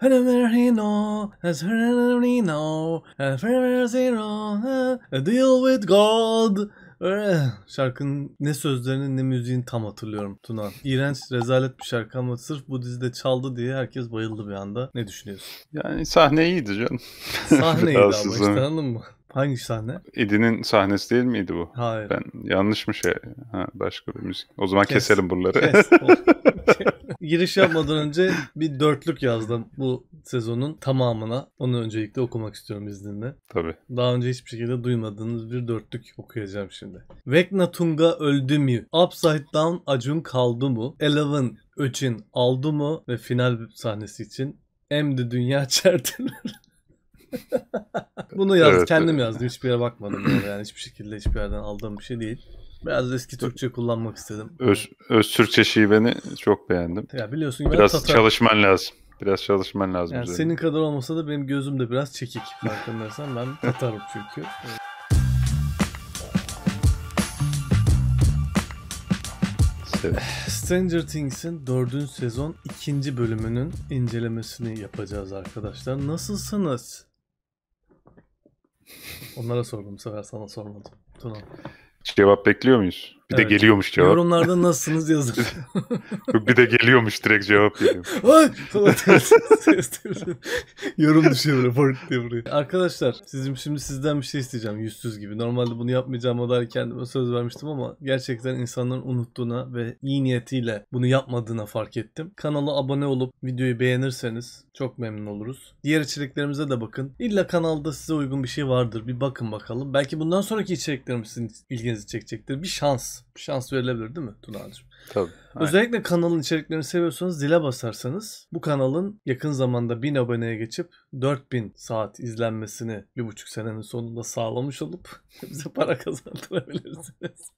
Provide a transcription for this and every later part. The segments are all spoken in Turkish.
Whenever he know, as whenever he deal with God. Öyle. Şarkının ne sözlerini ne müziğini tam hatırlıyorum Tuna. İğrenç, rezalet bir şarkı ama sırf bu dizide çaldı diye herkes bayıldı bir anda. Ne düşünüyorsun? Yani sahne iyiydi canım. Sahne iyiydi ama işte anladın mı? Hangi sahne? Edi'nin sahnesi değil miydi bu? Hayır. Ben yanlış mı şey? Ha, başka bir müzik. O zaman kes. keselim buraları. Kes. Giriş yapmadan önce bir dörtlük yazdım bu sezonun tamamına. Onu öncelikle okumak istiyorum izninle. Tabii. Daha önce hiçbir şekilde duymadığınız bir dörtlük okuyacağım şimdi. Vekna Tunga öldü mü? Upside Down Acun kaldı mı? Eleven Öçin aldı mı? Ve final sahnesi için emdi Dünya Çerteleri. Bunu yazdım. Evet, Kendim evet. yazdım. Hiçbir yere bakmadım. yani hiçbir şekilde hiçbir yerden aldığım bir şey değil. Biraz eski Türkçe kullanmak istedim. Öz, öz Türkçe şiveni çok beğendim. Ya biliyorsun ki biraz tatar... çalışman lazım. Biraz çalışman lazım. Yani senin kadar olmasa da benim gözüm de biraz çekik. Farkındaysan ben Tatarım çünkü. Evet. Stranger Things'in 4. sezon 2. bölümünün incelemesini yapacağız arkadaşlar. Nasılsınız? Onlara sordum bu sefer sana sormadım. Tamam. Cevap bekliyor muyuz? Bir evet. de geliyormuş cevap. Yorumlarda nasılsınız yazın. bir de geliyormuş direkt cevap geliyor. Ay! Yorum düşüyor böyle buraya. Arkadaşlar sizin şimdi sizden bir şey isteyeceğim yüzsüz gibi. Normalde bunu yapmayacağıma dair kendime söz vermiştim ama gerçekten insanların unuttuğuna ve iyi niyetiyle bunu yapmadığına fark ettim. Kanala abone olup videoyu beğenirseniz çok memnun oluruz. Diğer içeriklerimize de bakın. İlla kanalda size uygun bir şey vardır. Bir bakın bakalım. Belki bundan sonraki içeriklerim sizin ilginizi çekecektir. Bir şans şans. verilebilir değil mi Tuna Tabii. Özellikle aynen. kanalın içeriklerini seviyorsanız zile basarsanız bu kanalın yakın zamanda 1000 aboneye geçip 4000 saat izlenmesini bir buçuk senenin sonunda sağlamış olup bize para kazandırabilirsiniz.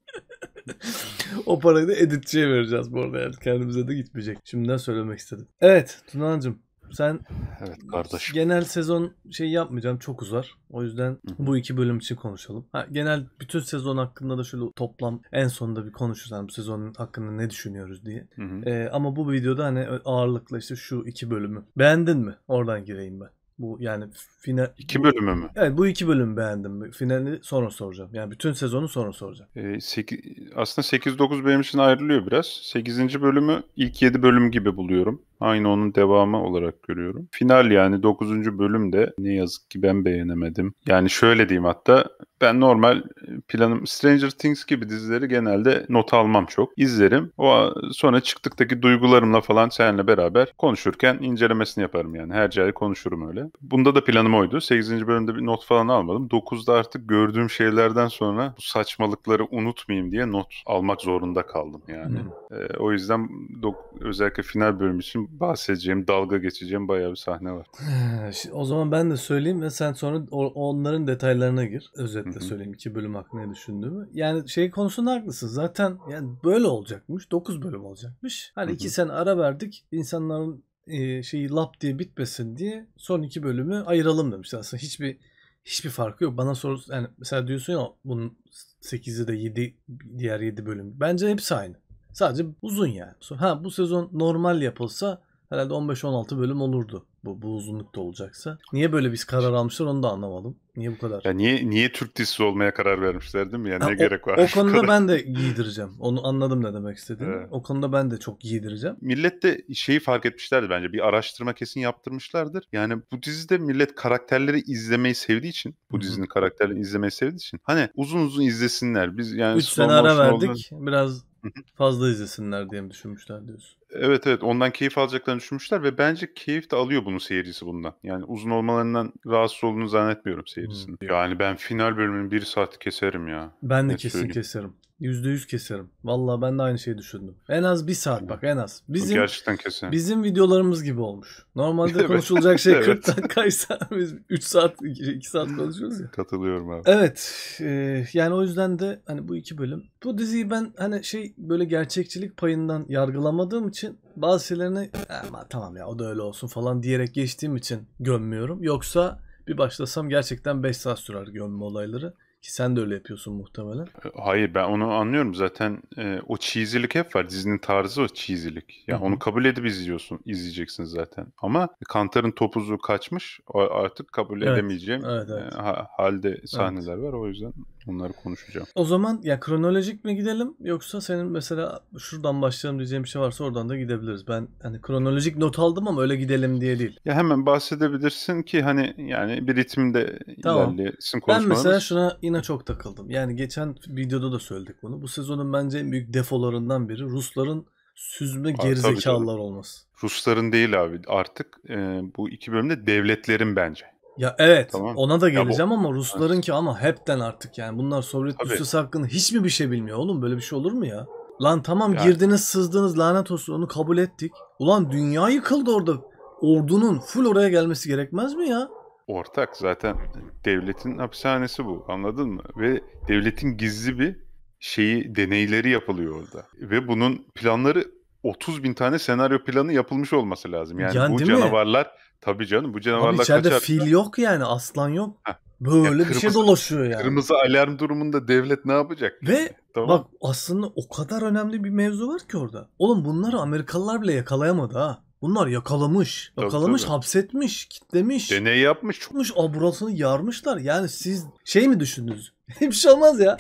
o parayı da editçiye vereceğiz bu arada yani kendimize de gitmeyecek. Şimdiden söylemek istedim. Evet Tuna'cığım sen evet kardeşim. Genel sezon şey yapmayacağım çok uzar. O yüzden Hı-hı. bu iki bölüm için konuşalım. Ha, genel bütün sezon hakkında da şöyle toplam en sonunda bir konuşuruz. Yani bu sezonun hakkında ne düşünüyoruz diye. Ee, ama bu videoda hani ağırlıkla işte şu iki bölümü. Beğendin mi? Oradan gireyim ben. Bu yani final... iki bölümü mü? Evet bu iki bölümü beğendim. Finali sonra soracağım. Yani bütün sezonu sonra soracağım. E, sekiz, aslında 8-9 benim için ayrılıyor biraz. 8. bölümü ilk 7 bölüm gibi buluyorum. Aynı onun devamı olarak görüyorum. Final yani 9. bölüm de ne yazık ki ben beğenemedim. Yani şöyle diyeyim hatta ben normal e, planım Stranger Things gibi dizileri genelde not almam çok. İzlerim. O sonra çıktıktaki duygularımla falan seninle beraber konuşurken incelemesini yaparım yani. Her cahil konuşurum öyle. Bunda da planım oydu. 8. bölümde bir not falan almadım. 9'da artık gördüğüm şeylerden sonra bu saçmalıkları unutmayayım diye not almak zorunda kaldım yani. Hmm. E, o yüzden dok- özellikle final bölüm için bahsedeceğim, dalga geçeceğim bayağı bir sahne var. Ee, o zaman ben de söyleyeyim ve sen sonra onların detaylarına gir. Özetle söyleyeyim iki bölüm hakkında ne düşündüğümü. Yani şey konusunda haklısın. Zaten yani böyle olacakmış. 9 bölüm olacakmış. Hani 2 sene ara verdik. İnsanların e, şeyi lap diye bitmesin diye son iki bölümü ayıralım demişler. Aslında hiçbir hiçbir farkı yok. Bana sor yani mesela diyorsun ya bunun 8'i de 7 diğer 7 bölüm. Bence hepsi aynı. Sadece uzun yani. Ha bu sezon normal yapılsa herhalde 15-16 bölüm olurdu. Bu, bu uzunlukta olacaksa. Niye böyle bir karar almışlar onu da anlamadım. Niye bu kadar? Ya niye niye Türk dizisi olmaya karar vermişler değil mi? Yani ya ne o, gerek var? O konuda ben de giydireceğim. Onu anladım ne demek istediğini. Evet. O konuda ben de çok giydireceğim. Millet de şeyi fark etmişlerdi bence. Bir araştırma kesin yaptırmışlardır. Yani bu dizide millet karakterleri izlemeyi sevdiği için, bu Hı-hı. dizinin karakterlerini izlemeyi sevdiği için hani uzun uzun izlesinler. Biz yani 3 sene ara verdik. Oldu. Biraz fazla izlesinler diye mi düşünmüşler diyorsun? Evet evet ondan keyif alacaklarını düşünmüşler ve bence keyif de alıyor bunun seyircisi bundan. Yani uzun olmalarından rahatsız olduğunu zannetmiyorum seyircisinin. Hmm. Yani ben final bölümünü bir saat keserim ya. Ben de Net kesin söyleyeyim. keserim. Yüzde yüz keserim. Valla ben de aynı şeyi düşündüm. En az bir saat bak en az. Bizim Gerçekten keserim. Bizim videolarımız gibi olmuş. Normalde evet. konuşulacak şey 40 evet. dakikaysa biz 3 saat 2 saat konuşuyoruz ya. Katılıyorum abi. Evet. E, yani o yüzden de hani bu iki bölüm. Bu diziyi ben hani şey böyle gerçekçilik payından yargılamadığım için bazı şeylerini ama tamam ya o da öyle olsun falan diyerek geçtiğim için gömmüyorum. Yoksa bir başlasam gerçekten 5 saat sürer gömme olayları. Ki sen de öyle yapıyorsun muhtemelen. E, hayır ben onu anlıyorum zaten e, o çizilik hep var. Dizinin tarzı o çizilik. Yani Hı-hı. onu kabul edip izliyorsun, izleyeceksin zaten. Ama Kantar'ın topuzu kaçmış. artık kabul evet, edemeyeceğim evet, e, evet. E, halde sahneler evet. var o yüzden Onları konuşacağım. O zaman ya kronolojik mi gidelim yoksa senin mesela şuradan başlayalım diyeceğim bir şey varsa oradan da gidebiliriz. Ben hani kronolojik not aldım ama öyle gidelim diye değil. Ya hemen bahsedebilirsin ki hani yani bir ritimde tamam. ilerleyesin Ben mesela şuna yine çok takıldım. Yani geçen videoda da söyledik bunu. Bu sezonun bence en büyük defolarından biri Rusların süzme gerizekalılar olması. Rusların değil abi artık e, bu iki bölümde devletlerin bence. Ya evet tamam. ona da geleceğim ya bu... ama Ruslarınki ama hepten artık yani bunlar Sovyet Tabii. üssesi hakkında hiç mi bir şey bilmiyor oğlum böyle bir şey olur mu ya? Lan tamam yani. girdiniz sızdınız lanet olsun onu kabul ettik. Ulan dünya yıkıldı orada. Ordunun full oraya gelmesi gerekmez mi ya? Ortak zaten devletin hapishanesi bu anladın mı? Ve devletin gizli bir şeyi deneyleri yapılıyor orada. Ve bunun planları 30 bin tane senaryo planı yapılmış olması lazım. Yani, yani bu canavarlar mi? tabii canım bu canavarlar Abi içeride fil yok yani aslan yok. Böyle ya kırmızı, bir şey dolaşıyor yani. Kırmızı alarm durumunda devlet ne yapacak? Ve tamam. bak aslında o kadar önemli bir mevzu var ki orada. Oğlum bunları Amerikalılar bile yakalayamadı ha. Bunlar yakalamış. Yakalamış, tabii, tabii. hapsetmiş, kitlemiş. Deney yapmış. Çokmuş. aburasını yarmışlar. Yani siz şey mi düşündünüz? Hiçbir şey olmaz ya.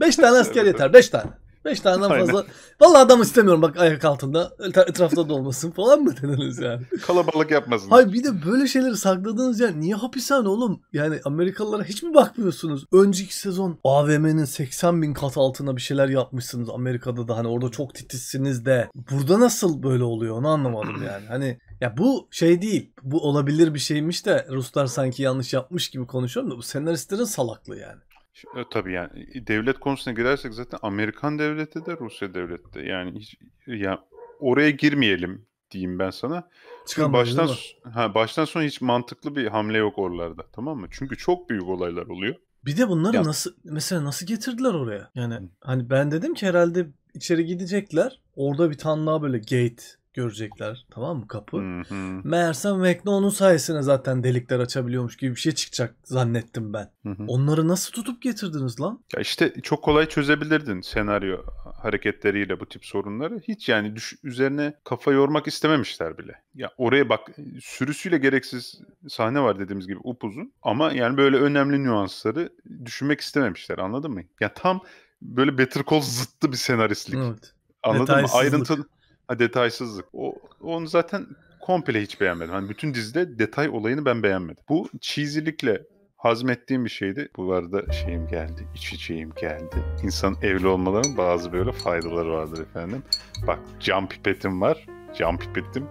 Beş tane asker yeter. Beş tane. 5 taneden fazla. Vallahi adam istemiyorum bak ayak altında. Etrafta da olmasın falan mı dediniz yani? Kalabalık yapmasın. Hayır bir de böyle şeyleri sakladınız yani. Niye hapishane oğlum? Yani Amerikalılara hiç mi bakmıyorsunuz? Önceki sezon AVM'nin 80 bin kat altına bir şeyler yapmışsınız. Amerika'da da hani orada çok titizsiniz de. Burada nasıl böyle oluyor onu anlamadım yani. Hani ya bu şey değil. Bu olabilir bir şeymiş de Ruslar sanki yanlış yapmış gibi konuşuyorum da bu senaristlerin salaklığı yani. Şimdi, e, tabii yani devlet konusuna girersek zaten Amerikan devleti de Rusya devleti de yani hiç yani oraya girmeyelim diyeyim ben sana. Çünkü baştan ha, baştan sonra hiç mantıklı bir hamle yok oralarda tamam mı? Çünkü çok büyük olaylar oluyor. Bir de bunları ya. nasıl mesela nasıl getirdiler oraya? Yani Hı. hani ben dedim ki herhalde içeri gidecekler. Orada bir tane daha böyle gate görecekler. Tamam mı kapı? Hı-hı. Meğersem Vecna onun sayesinde zaten delikler açabiliyormuş gibi bir şey çıkacak zannettim ben. Hı-hı. Onları nasıl tutup getirdiniz lan? Ya işte çok kolay çözebilirdin senaryo hareketleriyle bu tip sorunları. Hiç yani düş- üzerine kafa yormak istememişler bile. Ya oraya bak sürüsüyle gereksiz sahne var dediğimiz gibi upuzun ama yani böyle önemli nüansları düşünmek istememişler anladın mı? Ya tam böyle Better Call zıttı bir senaristlik. Evet. Anladın mı? Ayrıntılı Ha detaysızlık. O, onu zaten komple hiç beğenmedim. Hani bütün dizide detay olayını ben beğenmedim. Bu çizilikle hazmettiğim bir şeydi. Bu arada şeyim geldi, iç içeyim geldi. İnsan evli olmaların bazı böyle faydaları vardır efendim. Bak cam pipetim var. Cam pipetim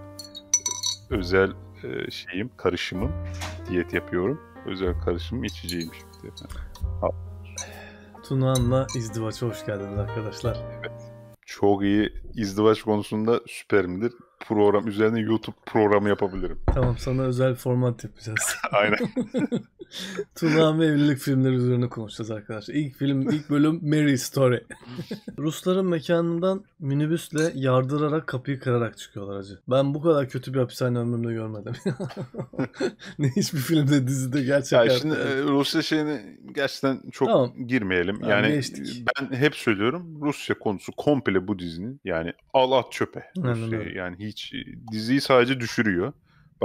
özel e, şeyim, karışımım. Diyet yapıyorum. Özel karışımım içeceğim şimdi efendim. Tunahan'la izdivaça hoş geldiniz arkadaşlar. Evet çok iyi izdivaç konusunda süper midir? program üzerine YouTube programı yapabilirim. Tamam sana özel format yapacağız. Aynen. Tuna ve evlilik filmleri üzerine konuşacağız arkadaşlar. İlk film, ilk bölüm Mary Story. Rusların mekanından minibüsle yardırarak kapıyı kırarak çıkıyorlar acı. Ben bu kadar kötü bir hapishane ömrümde görmedim. ne hiçbir filmde dizide gerçek. Ya şimdi e, Rusya şeyini gerçekten çok tamam. girmeyelim. Yani, yani ben hep söylüyorum Rusya konusu komple bu dizinin yani al at çöpe. Rusya, şey, yani hiç hiç e, diziyi sadece düşürüyor.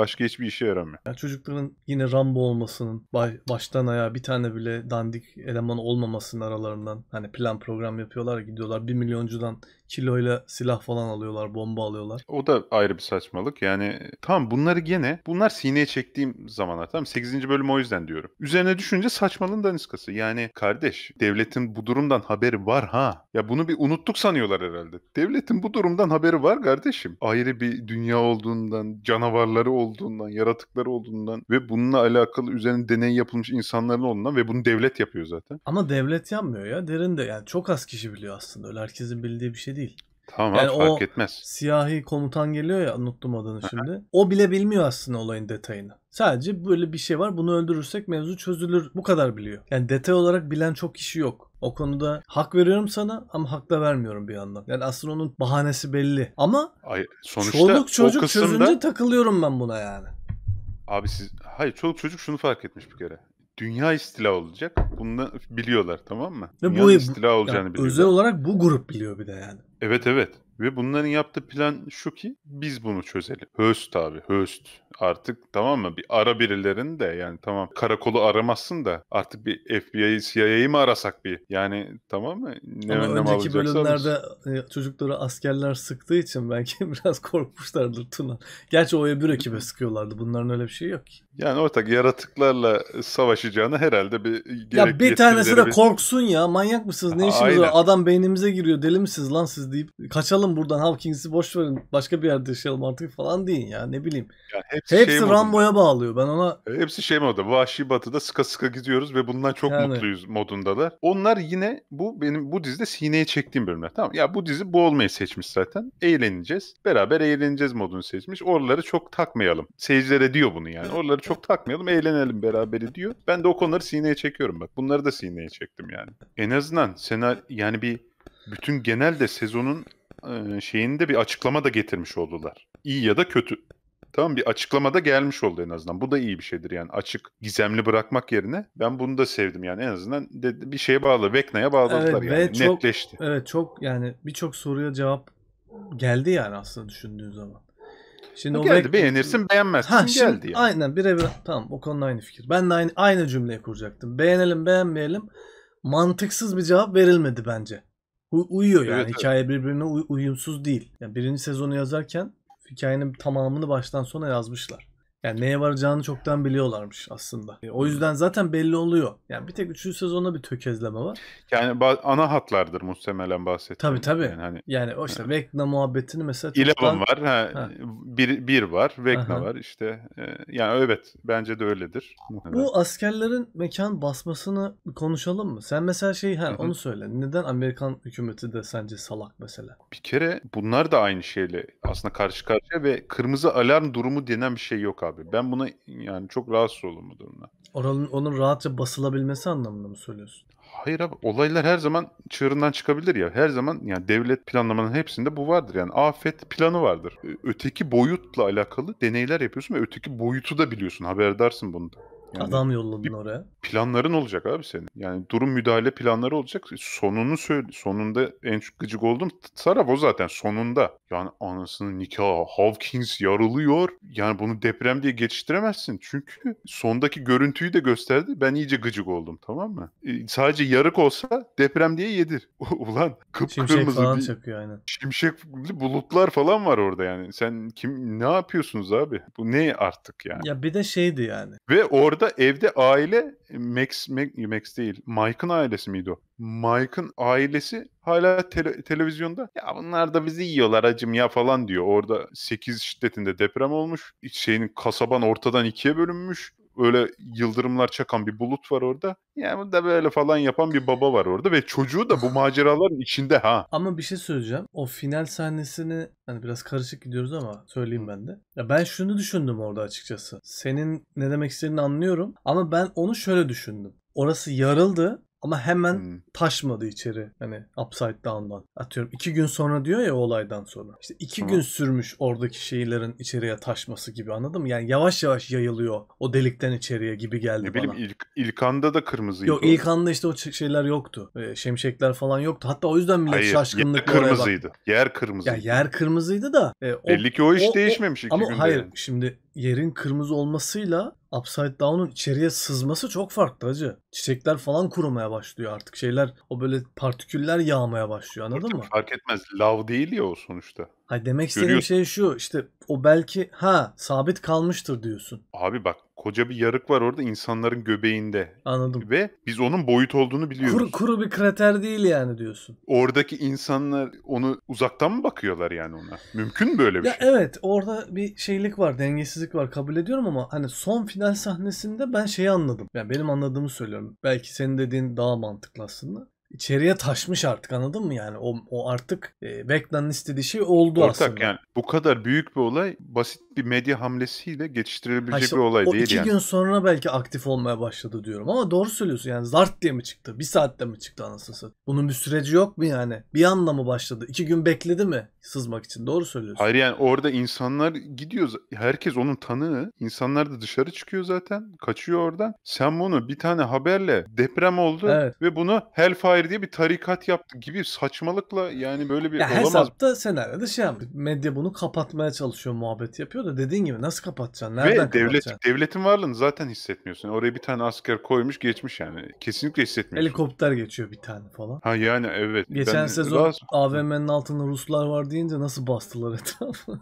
Başka hiçbir işe yaramıyor. Yani çocukların yine Rambo olmasının baştan ayağa bir tane bile dandik eleman olmamasının aralarından hani plan program yapıyorlar gidiyorlar bir milyoncudan kiloyla silah falan alıyorlar, bomba alıyorlar. O da ayrı bir saçmalık. Yani tamam bunları gene bunlar sineye çektiğim zamanlar tamam 8. bölüm o yüzden diyorum. Üzerine düşünce saçmalığın daniskası. Yani kardeş devletin bu durumdan haberi var ha. Ya bunu bir unuttuk sanıyorlar herhalde. Devletin bu durumdan haberi var kardeşim. Ayrı bir dünya olduğundan, canavarları olduğundan olduğundan, yaratıkları olduğundan ve bununla alakalı üzerine deney yapılmış insanların olduğundan ve bunu devlet yapıyor zaten. Ama devlet yapmıyor ya. Derin de yani çok az kişi biliyor aslında. Öyle herkesin bildiği bir şey değil. Tamam yani fark o etmez. Siyahi komutan geliyor ya unuttum adını şimdi. o bile bilmiyor aslında olayın detayını. Sadece böyle bir şey var. Bunu öldürürsek mevzu çözülür. Bu kadar biliyor. Yani detay olarak bilen çok kişi yok. O konuda hak veriyorum sana ama hak da vermiyorum bir yandan. Yani aslında onun bahanesi belli. Ama Ay, sonuçta çoluk çocuk kısımda... çözünce takılıyorum ben buna yani. Abi siz hayır çoluk çocuk şunu fark etmiş bir kere. Dünya istila olacak. Bunu biliyorlar tamam mı? Ve bu istila olacağını yani biliyorlar. Özel olarak bu grup biliyor bir de yani. Evet evet. Ve bunların yaptığı plan şu ki biz bunu çözelim. Höst abi höst. Artık tamam mı bir ara birilerini de yani tamam karakolu aramazsın da artık bir FBI'yi CIA'yı mı arasak bir? Yani tamam mı? Ne Ama önlem önceki bölümlerde alırız. E, çocukları askerler sıktığı için belki biraz korkmuşlardır Tuna. Gerçi o öbür ekibe sıkıyorlardı. Bunların öyle bir şey yok ki. Yani ortak yaratıklarla savaşacağını herhalde bir Ya bir tanesi de bir... korksun ya manyak mısınız? Ne işiniz var? Adam beynimize giriyor deli misiniz lan siz deyip kaçalım atalım buradan Hawkins'i boş verin. Başka bir yerde yaşayalım artık falan deyin ya ne bileyim. Ya hepsi hepsi şey Rambo'ya bağlıyor ben ona. E, hepsi şey moda. Vahşi Batı'da sıka sıka gidiyoruz ve bundan çok yani. mutluyuz modundalar. Onlar yine bu benim bu dizide sineye çektiğim bölümler. Tamam ya bu dizi bu olmayı seçmiş zaten. Eğleneceğiz. Beraber eğleneceğiz modunu seçmiş. Oraları çok takmayalım. Seyircilere diyor bunu yani. Oraları çok takmayalım eğlenelim beraber diyor. Ben de o konuları sineye çekiyorum bak. Bunları da sineye çektim yani. En azından senar yani bir bütün genelde sezonun şeyinde bir açıklama da getirmiş oldular. İyi ya da kötü. Tamam bir açıklama da gelmiş oldu en azından. Bu da iyi bir şeydir yani. Açık, gizemli bırakmak yerine ben bunu da sevdim yani en azından de, bir şeye bağlı, Vekna'ya bağladılar evet, yani. Ve çok, Netleşti. Evet çok yani birçok soruya cevap geldi yani aslında düşündüğün zaman. Şimdi ha, o geldi Vek... beğenirsin beğenmezsin ha, şimdi, geldi yani. Aynen birebir tamam o konuda aynı fikir. Ben de aynı, aynı cümleyi kuracaktım. Beğenelim beğenmeyelim mantıksız bir cevap verilmedi bence. U- uyuyor yani. Evet, evet. Hikaye birbirine uy- uyumsuz değil. Yani birinci sezonu yazarken hikayenin tamamını baştan sona yazmışlar. Yani neye varacağını çoktan biliyorlarmış aslında. E, o hmm. yüzden zaten belli oluyor. Yani bir tek 3. sezonda bir tökezleme var. Yani ana hatlardır muhtemelen bahsettiğim. Tabii tabii. Yani, hani, yani o işte Vecna muhabbetini mesela çoktan... var. Ha, ha. Bir, bir var. Vecna var. işte. E, yani evet bence de öyledir. Bu askerlerin mekan basmasını konuşalım mı? Sen mesela şey ha, onu söyle. Neden Amerikan hükümeti de sence salak mesela? Bir kere bunlar da aynı şeyle aslında karşı karşıya ve kırmızı alarm durumu denen bir şey yok abi abi. Ben buna yani çok rahatsız oldum bu durumda. Onun, onun rahatça basılabilmesi anlamında mı söylüyorsun? Hayır abi olaylar her zaman çığırından çıkabilir ya. Her zaman yani devlet planlamanın hepsinde bu vardır. Yani afet planı vardır. Öteki boyutla alakalı deneyler yapıyorsun ve öteki boyutu da biliyorsun. Haberdarsın bundan. Yani Adam yolladın oraya. Planların olacak abi senin. Yani durum müdahale planları olacak. Sonunu söyle. Sonunda en çok gıcık oldum. Sarah o zaten sonunda. Yani anasının nikahı Hawkins yarılıyor. Yani bunu deprem diye geçiştiremezsin. Çünkü sondaki görüntüyü de gösterdi. Ben iyice gıcık oldum tamam mı? E, sadece yarık olsa deprem diye yedir. Ulan kıpkırmızı Şimşek falan bir... çakıyor aynen. Şimşekli bulutlar falan var orada yani. Sen kim ne yapıyorsunuz abi? Bu ne artık yani? Ya bir de şeydi yani. Ve orada arada evde aile e, Max, Max, Max değil. Mike'ın ailesi miydi o? Mike'ın ailesi hala tele, televizyonda ya bunlar da bizi yiyorlar acım ya falan diyor. Orada 8 şiddetinde deprem olmuş. Şeyin kasaban ortadan ikiye bölünmüş öyle yıldırımlar çakan bir bulut var orada. Yani da böyle falan yapan bir baba var orada ve çocuğu da bu maceraların içinde ha. Ama bir şey söyleyeceğim. O final sahnesini hani biraz karışık gidiyoruz ama söyleyeyim ben de. Ya ben şunu düşündüm orada açıkçası. Senin ne demek istediğini anlıyorum ama ben onu şöyle düşündüm. Orası yarıldı ama hemen hmm. taşmadı içeri. Hani upside down'dan. Atıyorum iki gün sonra diyor ya olaydan sonra. İşte iki hmm. gün sürmüş oradaki şeylerin içeriye taşması gibi anladın mı? Yani yavaş yavaş yayılıyor o delikten içeriye gibi geldi ne bana. Ne bileyim ilk, ilk anda da kırmızıydı. Yok ilk anda işte o şeyler yoktu. E, ee, şemşekler falan yoktu. Hatta o yüzden millet Hayır, şaşkınlık yer kırmızıydı. Yer kırmızıydı. Ya yer kırmızıydı da. E, o, Belli ki o iş o, değişmemiş o, iki ama günde. Hayır yani. şimdi yerin kırmızı olmasıyla Upside Down'un içeriye sızması çok farklı acı. Çiçekler falan kurumaya başlıyor artık. Şeyler o böyle partiküller yağmaya başlıyor anladın Artık mı? Fark etmez. Lav değil ya o sonuçta. Ha demek istediğim şey şu işte o belki ha sabit kalmıştır diyorsun. Abi bak koca bir yarık var orada insanların göbeğinde. Anladım. Ve biz onun boyut olduğunu biliyoruz. Kuru, kuru bir krater değil yani diyorsun. Oradaki insanlar onu uzaktan mı bakıyorlar yani ona? Mümkün mü böyle bir ya şey? Evet orada bir şeylik var dengesizlik var kabul ediyorum ama hani son final sahnesinde ben şeyi anladım. Yani benim anladığımı söylüyorum. Belki senin dediğin daha mantıklı aslında içeriye taşmış artık anladın mı yani o, o artık e, Beckman'ın istediği şey oldu Ortak aslında. yani bu kadar büyük bir olay basit bir medya hamlesiyle geçiştirilebilecek ha işte, bir olay o değil iki yani. gün sonra belki aktif olmaya başladı diyorum ama doğru söylüyorsun yani zart diye mi çıktı bir saatte mi çıktı anasını bunun bir süreci yok mu yani bir anda mı başladı iki gün bekledi mi sızmak için doğru söylüyorsun. Hayır yani orada insanlar gidiyor herkes onun tanığı insanlar da dışarı çıkıyor zaten kaçıyor oradan sen bunu bir tane haberle deprem oldu evet. ve bunu Hellfire vesaire diye bir tarikat yaptı gibi saçmalıkla yani böyle bir ya olamaz. Hesapta senaryo şey yani. Medya bunu kapatmaya çalışıyor muhabbet yapıyor da dediğin gibi nasıl kapatacaksın? Nereden Ve kapatacaksın? devlet, devletin varlığını zaten hissetmiyorsun. Oraya bir tane asker koymuş geçmiş yani. Kesinlikle hissetmiyorsun. Helikopter geçiyor bir tane falan. Ha yani evet. Geçen ben sezon rahatsız... AVM'nin altında Ruslar var deyince nasıl bastılar etrafı?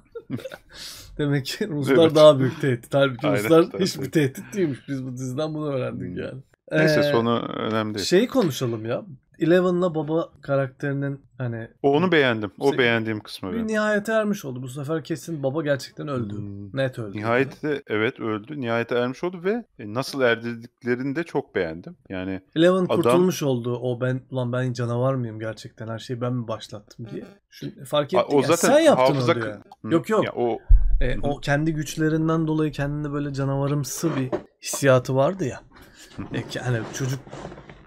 Demek ki Ruslar evet. daha büyük tehdit. Halbuki Aynen, Ruslar tabii. hiçbir tehdit değilmiş. Biz bu diziden bunu öğrendik hmm. yani. Neyse ee, sonu önemli değil. Şeyi konuşalım ya. Eleven'la baba karakterinin hani... Onu beğendim. O beğendiğim kısmı benim. Nihayete ermiş oldu. Bu sefer kesin baba gerçekten öldü. Hmm. Net öldü. Nihayete evet öldü. Nihayete ermiş oldu ve e, nasıl erdirdiklerini de çok beğendim. Yani Eleven adam... kurtulmuş oldu. O ben lan ben canavar mıyım gerçekten? Her şeyi ben mi başlattım diye. Şu, fark ettik. O zaten yani sen yaptın hafıza... onu diyor. Hmm. Yok yok. Ya, o e, o kendi güçlerinden dolayı kendini böyle canavarımsı bir hissiyatı vardı ya. E, yani çocuk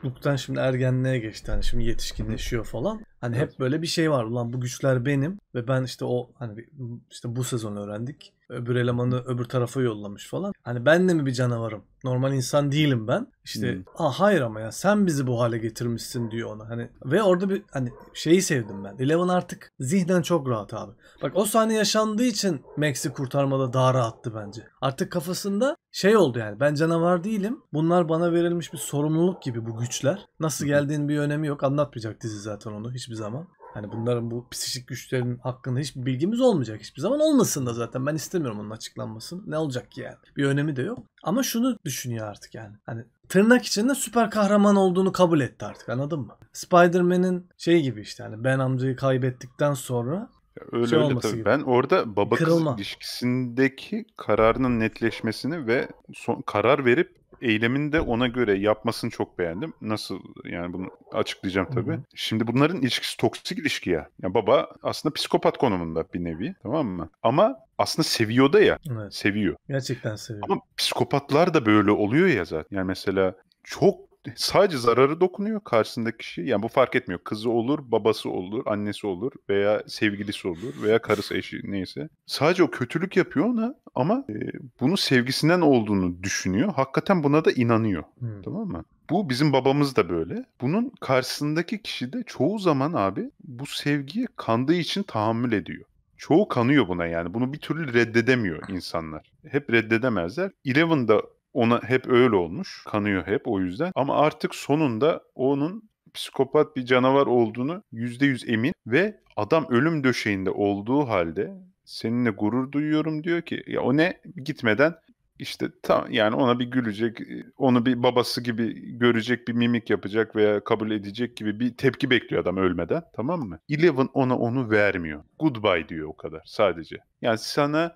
çocukluktan şimdi ergenliğe geçti. Hani şimdi yetişkinleşiyor falan. Hani evet. hep böyle bir şey var. Ulan bu güçler benim ve ben işte o hani işte bu sezon öğrendik öbür elemanı öbür tarafa yollamış falan. Hani ben de mi bir canavarım? Normal insan değilim ben. İşte hmm. ah hayır ama ya sen bizi bu hale getirmişsin diyor ona. Hani ve orada bir hani şeyi sevdim ben. Eleven artık zihnen çok rahat abi. Bak o sahne yaşandığı için Max'i kurtarmada daha rahattı bence. Artık kafasında şey oldu yani ben canavar değilim. Bunlar bana verilmiş bir sorumluluk gibi bu güçler. Nasıl geldiğin bir önemi yok. Anlatmayacak dizi zaten onu hiçbir zaman. Hani bunların bu psikik güçlerin hakkında hiçbir bilgimiz olmayacak hiçbir zaman. Olmasın da zaten ben istemiyorum onun açıklanmasını. Ne olacak ki yani? Bir önemi de yok. Ama şunu düşünüyor artık yani. Hani tırnak içinde süper kahraman olduğunu kabul etti artık anladın mı? Spider-Man'in şey gibi işte hani ben amcayı kaybettikten sonra ya öyle şey öyle tabii. Gibi. Ben orada baba kız ilişkisindeki kararının netleşmesini ve son, karar verip eylemini de ona göre yapmasını çok beğendim. Nasıl yani bunu açıklayacağım tabii. Hı-hı. Şimdi bunların ilişkisi toksik ilişki ya. Yani baba aslında psikopat konumunda bir nevi tamam mı? Ama aslında seviyor da ya. Evet. Seviyor. Gerçekten seviyor. Ama psikopatlar da böyle oluyor ya zaten. Yani mesela çok sadece zararı dokunuyor karşısındaki kişi. Yani bu fark etmiyor. Kızı olur, babası olur, annesi olur veya sevgilisi olur veya karısı eşi neyse. Sadece o kötülük yapıyor ona ama e, bunu sevgisinden olduğunu düşünüyor. Hakikaten buna da inanıyor. Hmm. Tamam mı? Bu bizim babamız da böyle. Bunun karşısındaki kişi de çoğu zaman abi bu sevgiye kandığı için tahammül ediyor çoğu kanıyor buna yani. Bunu bir türlü reddedemiyor insanlar. Hep reddedemezler. Eleven'da ona hep öyle olmuş. Kanıyor hep o yüzden. Ama artık sonunda onun psikopat bir canavar olduğunu yüzde yüz emin ve adam ölüm döşeğinde olduğu halde seninle gurur duyuyorum diyor ki ya o ne gitmeden işte tam yani ona bir gülecek, e, onu bir babası gibi görecek bir mimik yapacak veya kabul edecek gibi bir tepki bekliyor adam ölmeden tamam mı? Eleven ona onu vermiyor. Goodbye diyor o kadar sadece. Yani sana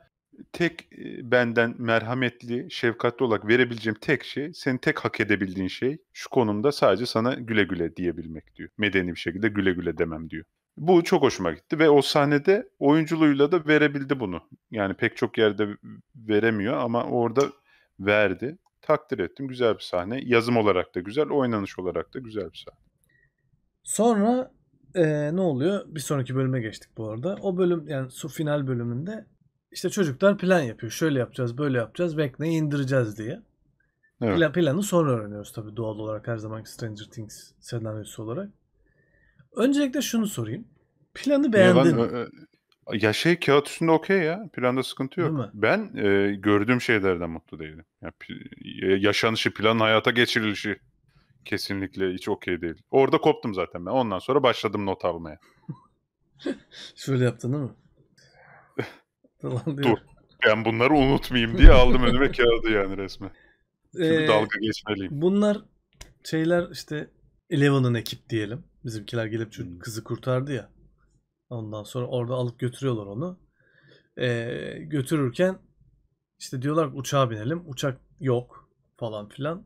tek benden merhametli, şefkatli olarak verebileceğim tek şey, senin tek hak edebildiğin şey şu konumda sadece sana güle güle diyebilmek diyor. Medeni bir şekilde güle güle demem diyor. Bu çok hoşuma gitti ve o sahnede oyunculuğuyla da verebildi bunu. Yani pek çok yerde veremiyor ama orada verdi. Takdir ettim. Güzel bir sahne. Yazım olarak da güzel, oynanış olarak da güzel bir sahne. Sonra ee, ne oluyor? Bir sonraki bölüme geçtik bu arada. O bölüm yani su final bölümünde işte çocuklar plan yapıyor. Şöyle yapacağız, böyle yapacağız. Vecna'yı indireceğiz diye. Evet. Plan, planı sonra öğreniyoruz tabii doğal olarak her zaman Stranger Things senaryosu olarak. Öncelikle şunu sorayım. Planı beğendin mi? Ya şey kağıt üstünde okey ya. Planda sıkıntı yok. Ben e, gördüğüm şeylerden mutlu değilim. Ya, yaşanışı, planın hayata geçirilişi kesinlikle hiç okey değil. Orada koptum zaten ben. Ondan sonra başladım not almaya. Şöyle yaptın değil mi? Dur. Ben bunları unutmayayım diye aldım önüme kağıdı yani resmen. Çünkü ee, dalga geçmeliyim. Bunlar şeyler işte Eleven'ın ekip diyelim. Bizimkiler gelip hmm. kızı kurtardı ya. Ondan sonra orada alıp götürüyorlar onu. Ee, götürürken işte diyorlar uçağa binelim. Uçak yok falan filan.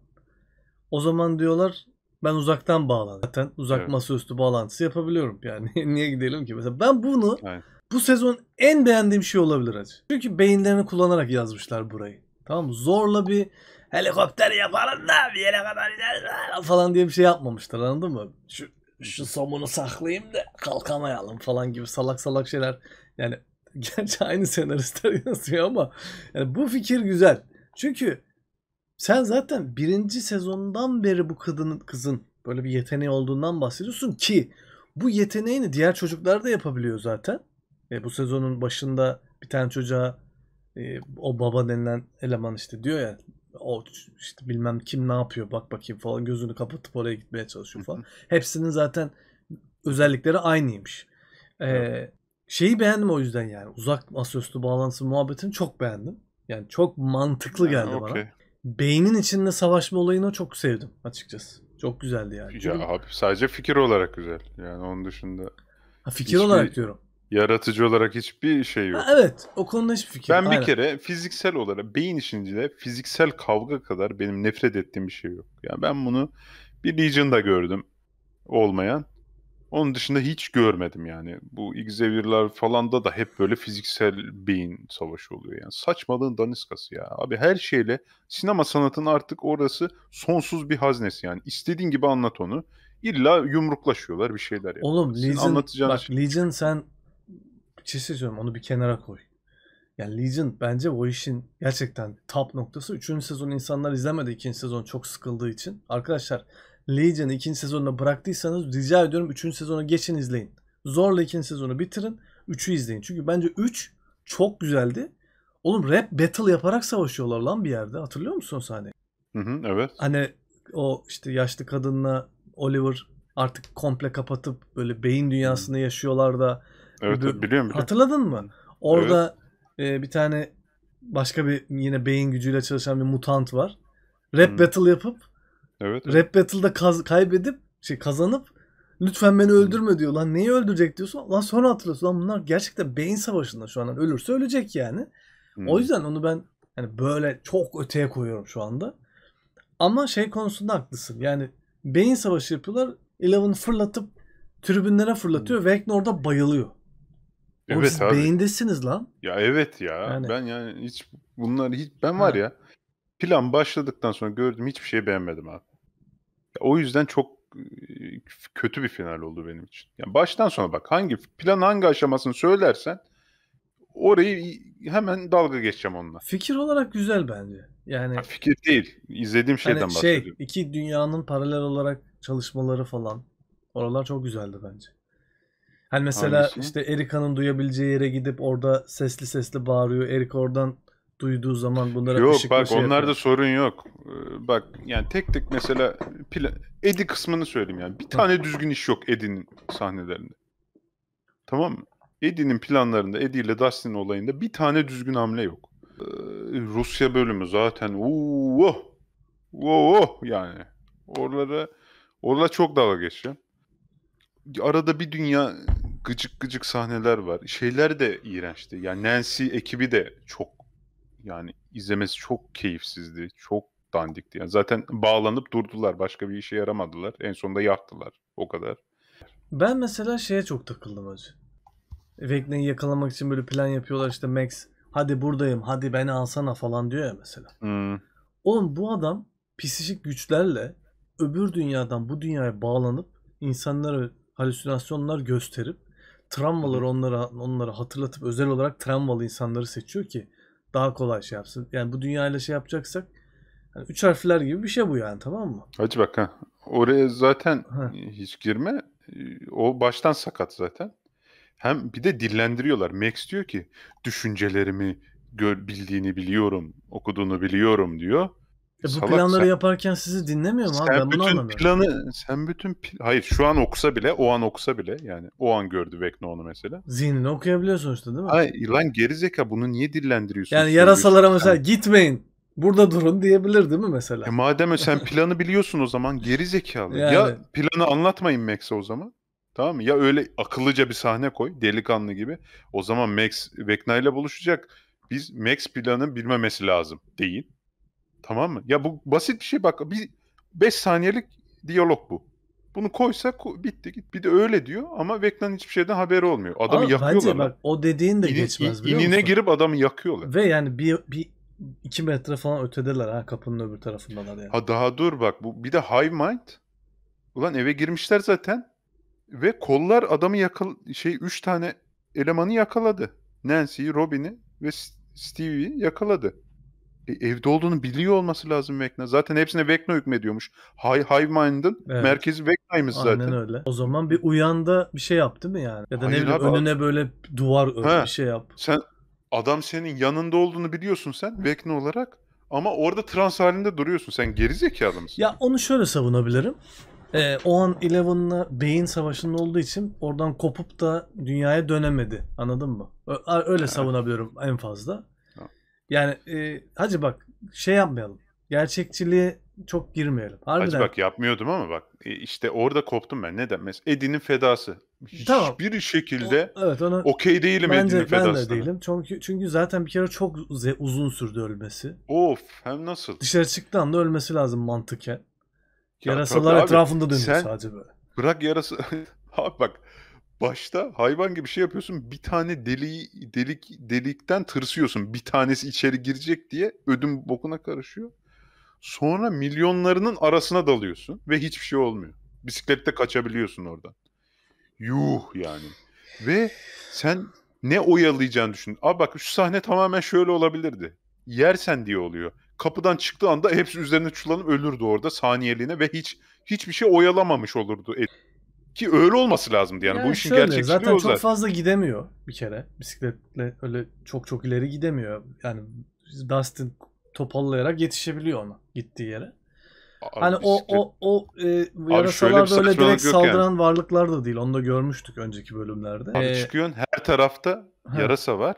O zaman diyorlar ben uzaktan bağlan. Zaten uzak evet. masaüstü bağlantısı yapabiliyorum. Yani niye gidelim ki? Mesela ben bunu Aynen. bu sezon en beğendiğim şey olabilir acı. Çünkü beyinlerini kullanarak yazmışlar burayı. Tamam mı? Zorla bir helikopter yaparım da bir yere kadar ilerler falan diye bir şey yapmamışlar anladın mı? Şu, şu somunu saklayayım da kalkamayalım falan gibi salak salak şeyler. Yani gerçi aynı senaristler yazıyor ama yani bu fikir güzel. Çünkü sen zaten birinci sezondan beri bu kadının kızın böyle bir yeteneği olduğundan bahsediyorsun ki bu yeteneğini diğer çocuklar da yapabiliyor zaten. E, bu sezonun başında bir tane çocuğa e, o baba denilen eleman işte diyor ya o işte bilmem kim ne yapıyor bak bakayım falan gözünü kapatıp oraya gitmeye çalışıyor falan. Hepsinin zaten özellikleri aynıymış. Ee, şeyi beğendim o yüzden yani uzak masaüstü bağlantısı muhabbetini çok beğendim. Yani çok mantıklı geldi yani, okay. bana beynin içinde savaşma olayını çok sevdim açıkçası. Çok güzeldi yani. Güzel abi sadece fikir olarak güzel. Yani onun dışında. Ha, fikir olarak diyorum. Yaratıcı olarak hiçbir şey yok. Ha, evet o konuda hiçbir fikir. Ben Aynen. bir kere fiziksel olarak beyin içinde fiziksel kavga kadar benim nefret ettiğim bir şey yok. Yani ben bunu bir Legion'da gördüm olmayan. Onun dışında hiç görmedim yani. Bu Xavier'lar falan da da hep böyle fiziksel beyin savaşı oluyor yani. Saçmalığın daniskası ya. Abi her şeyle sinema sanatının artık orası sonsuz bir haznesi yani. İstediğin gibi anlat onu. İlla yumruklaşıyorlar bir şeyler yani. Oğlum Senin Legion, anlatacağın bak, şey... Legion sen şey onu bir kenara koy. Yani Legion bence o işin gerçekten top noktası. Üçüncü sezon insanlar izlemedi ikinci sezon çok sıkıldığı için. Arkadaşlar Legion'ı ikinci sezonuna bıraktıysanız rica ediyorum üçüncü sezonu geçin izleyin. Zorla ikinci sezonu bitirin. Üçü izleyin. Çünkü bence üç çok güzeldi. Oğlum rap battle yaparak savaşıyorlar lan bir yerde. Hatırlıyor musun sahne? Hı hı, evet. Hani o işte yaşlı kadınla Oliver artık komple kapatıp böyle beyin dünyasında yaşıyorlar da. Evet, bir, biliyorum, Hatırladın mı? Orada evet. e, bir tane başka bir yine beyin gücüyle çalışan bir mutant var. Rap hmm. battle yapıp Evet. Rap evet. Battle'da kaz- kaybedip şey kazanıp lütfen beni öldürme diyor. Lan neyi öldürecek diyorsun. Lan sonra hatırlıyorsun. Lan bunlar gerçekten beyin savaşında şu an. Ölürse ölecek yani. Hmm. O yüzden onu ben yani böyle çok öteye koyuyorum şu anda. Ama şey konusunda haklısın. Yani beyin savaşı yapıyorlar. Eleven fırlatıp tribünlere fırlatıyor. Wagner orada bayılıyor. Evet siz abi. beyindesiniz lan. Ya evet ya. Yani. Ben yani hiç bunları hiç ben var ha. ya plan başladıktan sonra gördüm hiçbir şeyi beğenmedim abi. O yüzden çok kötü bir final oldu benim için. Yani baştan sona bak hangi plan hangi aşamasını söylersen orayı hemen dalga geçeceğim onunla. Fikir olarak güzel bence. Yani ha, fikir değil. İzlediğim şeyden hani şey, bahsediyorum. İki dünyanın paralel olarak çalışmaları falan. Oralar çok güzeldi bence. Hani mesela Hangisi? işte Erika'nın duyabileceği yere gidip orada sesli sesli bağırıyor. Erika oradan duyduğu zaman bunlara Yok bak şey onlarda sorun yok. Ee, bak yani tek tek mesela plan, Edi kısmını söyleyeyim yani. Bir tane düzgün iş yok Edi'nin sahnelerinde. Tamam mı? Edi'nin planlarında, Edi ile Dustin olayında bir tane düzgün hamle yok. Ee, Rusya bölümü zaten ooo oh, oh, yani. Oralara orada çok dalga geçiyor. Arada bir dünya gıcık gıcık sahneler var. Şeyler de iğrençti. Yani Nancy ekibi de çok yani izlemesi çok keyifsizdi. Çok dandikti. Yani zaten bağlanıp durdular. Başka bir işe yaramadılar. En sonunda yattılar. O kadar. Ben mesela şeye çok takıldım hacı. Vecna'yı yakalamak için böyle plan yapıyorlar işte Max hadi buradayım hadi beni alsana falan diyor ya mesela. Hmm. Oğlum bu adam psikolojik güçlerle öbür dünyadan bu dünyaya bağlanıp insanlara halüsinasyonlar gösterip travmaları onlara onlara hatırlatıp özel olarak travmalı insanları seçiyor ki daha kolay şey yapsın. Yani bu dünyayla şey yapacaksak yani üç harfler gibi bir şey bu yani tamam mı? Hadi bak ha. Oraya zaten ha. hiç girme. O baştan sakat zaten. Hem bir de dillendiriyorlar. Max diyor ki düşüncelerimi gör, bildiğini biliyorum, okuduğunu biliyorum diyor. E bu Salak, planları sen, yaparken sizi dinlemiyor mu sen abi? Ben bütün bunu planı sen bütün hayır şu an okusa bile o an okusa bile yani o an gördü Vekno onu mesela. Zihnini okuyabiliyor sonuçta değil mi? Hayır lan gerizeka bunu niye dillendiriyorsun? Yani yarasalara mesela yani. gitmeyin burada durun diyebilir değil mi mesela? E madem sen planı biliyorsun o zaman geri zekalı. Yani. Ya planı anlatmayın Max'e o zaman. Tamam mı? Ya öyle akıllıca bir sahne koy delikanlı gibi. O zaman Max Vecna ile buluşacak. Biz Max planı bilmemesi lazım deyin. Tamam mı? Ya bu basit bir şey bak. Bir 5 saniyelik diyalog bu. Bunu koysa ko- bitti git. Bir de öyle diyor ama Vekna'nın hiçbir şeyden haberi olmuyor. Adamı Abi, yakıyorlar. Bence bak o dediğin de İni, geçmez biliyor inine musun? girip adamı yakıyorlar. Ve yani bir, bir 2 metre falan ötedeler ha kapının öbür tarafından yani. Ha daha dur bak bu bir de high Mind. Ulan eve girmişler zaten ve kollar adamı yakal şey 3 tane elemanı yakaladı. Nancy'yi, Robin'i ve Stevie'yi yakaladı. E, evde olduğunu biliyor olması lazım Vecna. Zaten hepsine Vecna hükmediyormuş. Hive, Hive Mind'ın evet. merkezi Vecna'ymış zaten. Aynen öyle. O zaman bir uyanda bir şey yaptı mı yani? Ya da Hayır ne bileyim abi, önüne böyle duvar ör, bir şey yap. Sen adam senin yanında olduğunu biliyorsun sen Vecna olarak. Ama orada trans halinde duruyorsun. Sen geri zekalı mısın? Ya onu şöyle savunabilirim. Ee, o an Eleven'la beyin savaşının olduğu için oradan kopup da dünyaya dönemedi. Anladın mı? Öyle savunabiliyorum en fazla. Yani e, hacı bak şey yapmayalım. Gerçekçiliğe çok girmeyelim. Harbiden. Hacı bak yapmıyordum ama bak e, işte orada koptum ben. Neden? Mesela Edinin fedası. Tamam. Hiçbir şekilde evet, okey değilim Edinin Eddie'nin fedasına. Ben de değilim. Çünkü, çünkü zaten bir kere çok uzun sürdü ölmesi. Of hem nasıl? Dışarı çıktığı anda ölmesi lazım mantıken. Ya Yarasalar etrafında dönüyor sadece böyle. Bırak yarası... abi bak başta hayvan gibi şey yapıyorsun. Bir tane deliği delik delikten tırsıyorsun. Bir tanesi içeri girecek diye ödüm bokuna karışıyor. Sonra milyonlarının arasına dalıyorsun ve hiçbir şey olmuyor. Bisiklette kaçabiliyorsun oradan. Yuh yani. Ve sen ne oyalayacağını düşün. Aa bak şu sahne tamamen şöyle olabilirdi. Yersen diye oluyor. Kapıdan çıktığı anda hepsi üzerine çullanıp ölürdü orada saniyeliğine ve hiç hiçbir şey oyalamamış olurdu. Ki öyle olması lazımdı yani, yani bu işin şöyle, gerçekçiliği zaten o zaten. çok fazla gidemiyor bir kere. Bisikletle öyle çok çok ileri gidemiyor. Yani Dustin topallayarak yetişebiliyor ona gittiği yere. Abi hani bisiklet... o o o e, yarasalar da öyle direkt saldıran yani. varlıklar da değil. Onu da görmüştük önceki bölümlerde. Abi ee... çıkıyorsun her tarafta yarasa var.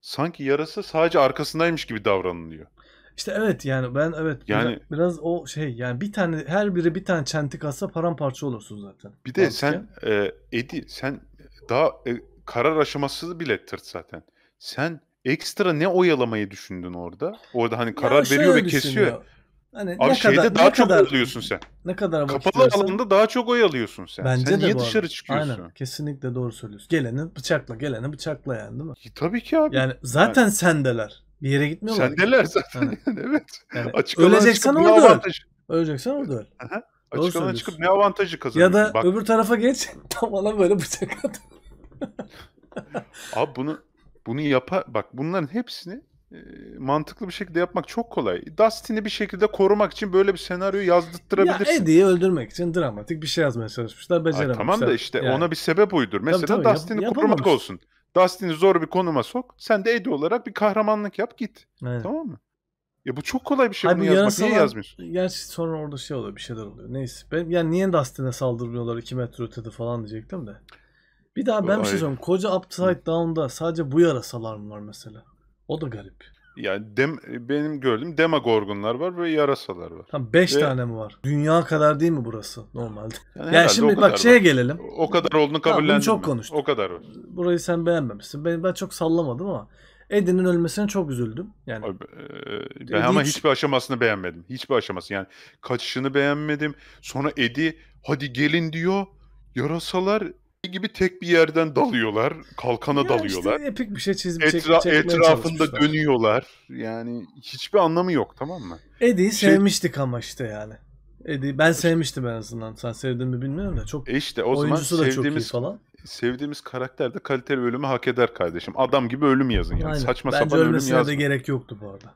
Sanki yarasa sadece arkasındaymış gibi davranılıyor. İşte evet yani ben evet yani biraz, o şey yani bir tane her biri bir tane çentik atsa paramparça olursun zaten. Bir de sen e, Edi sen daha e, karar aşaması bile tırt zaten. Sen ekstra ne oyalamayı düşündün orada? Orada hani karar veriyor ve kesiyor. Hani Abi ne şeyde kadar, daha ne çok kadar, oyalıyorsun sen. Ne kadar Kapalı versen, alanda daha çok oyalıyorsun sen. Bence sen de niye dışarı çıkıyorsun? Aynen kesinlikle doğru söylüyorsun. Geleni bıçakla geleni bıçakla yani değil mi? E, tabii ki abi. Yani zaten yani. sendeler. Bir yere gitmiyorlar. Sendeler zaten. Evet. Yani, evet. Yani, açık öleceksen orada avantaj... Öleceksen orada öl. Açık çıkıp ne avantajı kazanıyorsun? Ya da Bak. öbür tarafa geç tam ona böyle bıçak at. Abi bunu bunu yapar. Bak bunların hepsini e, mantıklı bir şekilde yapmak çok kolay. Dustin'i bir şekilde korumak için böyle bir senaryo yazdırtırabilirsin. Ya Eddie'yi öldürmek için dramatik bir şey yazmaya çalışmışlar. Becerememişler. Ay, tamam da işte yani. ona bir sebep uydur. Mesela tabii, tabii, Dustin'i yap- korumak olsun. Dustin'i zor bir konuma sok. Sen de Eddie olarak bir kahramanlık yap git. Evet. Tamam mı? Ya bu çok kolay bir şey Abi bunu yazmak. Niye yazmış? Gerçi sonra orada şey oluyor bir şeyler oluyor. Neyse. Ben, yani niye Dustin'e saldırmıyorlar 2 metre ötede falan diyecektim de. Bir daha ben Vay. bir şey söyleyeyim. Koca Upside Down'da sadece bu yarasalar mı var mesela? O da garip yani dem, benim gördüğüm demagorgunlar var ve yarasalar var. Tam 5 ve... tane mi var? Dünya kadar değil mi burası normalde? Yani, yani şimdi bak şeye var. gelelim. O kadar olduğunu kabullendim. çok konuştum. O kadar var. Burayı sen beğenmemişsin. Ben, ben çok sallamadım ama Eddie'nin ölmesine çok üzüldüm. Yani Abi, e, ben ama hiç... hiçbir aşamasını beğenmedim. Hiçbir aşaması yani kaçışını beğenmedim. Sonra Eddie hadi gelin diyor. Yarasalar gibi tek bir yerden dalıyorlar. Kalkana ya dalıyorlar. Işte epik bir şey çizip Etra- etrafında dönüyorlar. Yani hiçbir anlamı yok tamam mı? Eddie'yi şey... sevmiştik ama işte yani. Eddie ben sevmiştim en azından. Sen sevdin mi bilmiyorum da çok. E işte o zaman sevdiğimiz falan. Sevdiğimiz karakter de kaliteli ölümü hak eder kardeşim. Adam gibi ölüm yazın yani. Aynen. Saçma Bence sapan ölüm yazın. Bence ölmesine de gerek yoktu bu arada.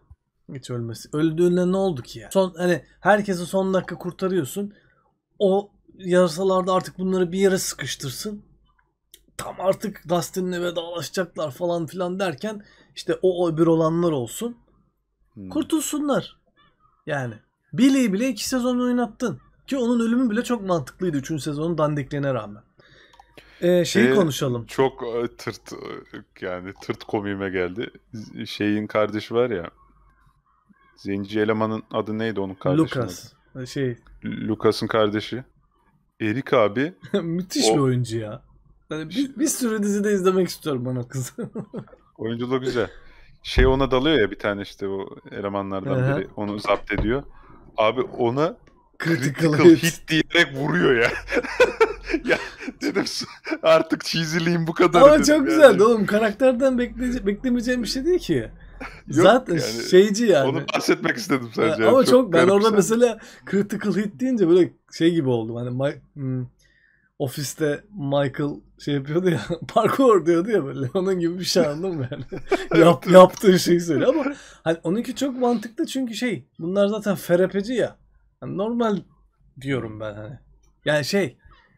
Hiç ölmesi. Öldüğünde ne oldu ki ya? Son hani herkesi son dakika kurtarıyorsun. O yasalarda artık bunları bir yere sıkıştırsın. Tam artık Dustin'le vedalaşacaklar falan filan derken işte o öbür olanlar olsun. Hmm. Kurtulsunlar. Yani. Billy bile iki sezon oynattın. Ki onun ölümü bile çok mantıklıydı 3. sezonun dandikliğine rağmen. Ee, şeyi ee, konuşalım. Çok e, tırt e, yani tırt komiğime geldi. Şeyin kardeşi var ya. Zenci elemanın adı neydi onun kardeşinin? Lucas. Adı? Şey. Lucas'ın kardeşi. Erik abi. Müthiş o... bir oyuncu ya. Yani bir, bir sürü dizide izlemek istiyorum bana kızı. Oyunculuğu güzel. Şey ona dalıyor ya bir tane işte o elemanlardan biri onu zapt ediyor. Abi ona critical, critical hit. hit diyerek vuruyor ya. ya dedim artık çiziliyim bu kadar. Ama çok güzel yani. oğlum karakterden bekleyece- beklemeyeceğim bir şey değil ki. Yok, Zaten yani, şeyci yani. Onu bahsetmek istedim sadece. Ya, ama çok, çok ben orada sen. mesela Critical Hit deyince böyle şey gibi oldum. Hani My, hmm, ofiste Michael şey yapıyordu ya parkur diyordu ya böyle onun gibi bir şey anladım mı yani Yap, yaptığı şey söyle ama hani onunki çok mantıklı çünkü şey bunlar zaten ferepeci ya yani normal diyorum ben hani yani şey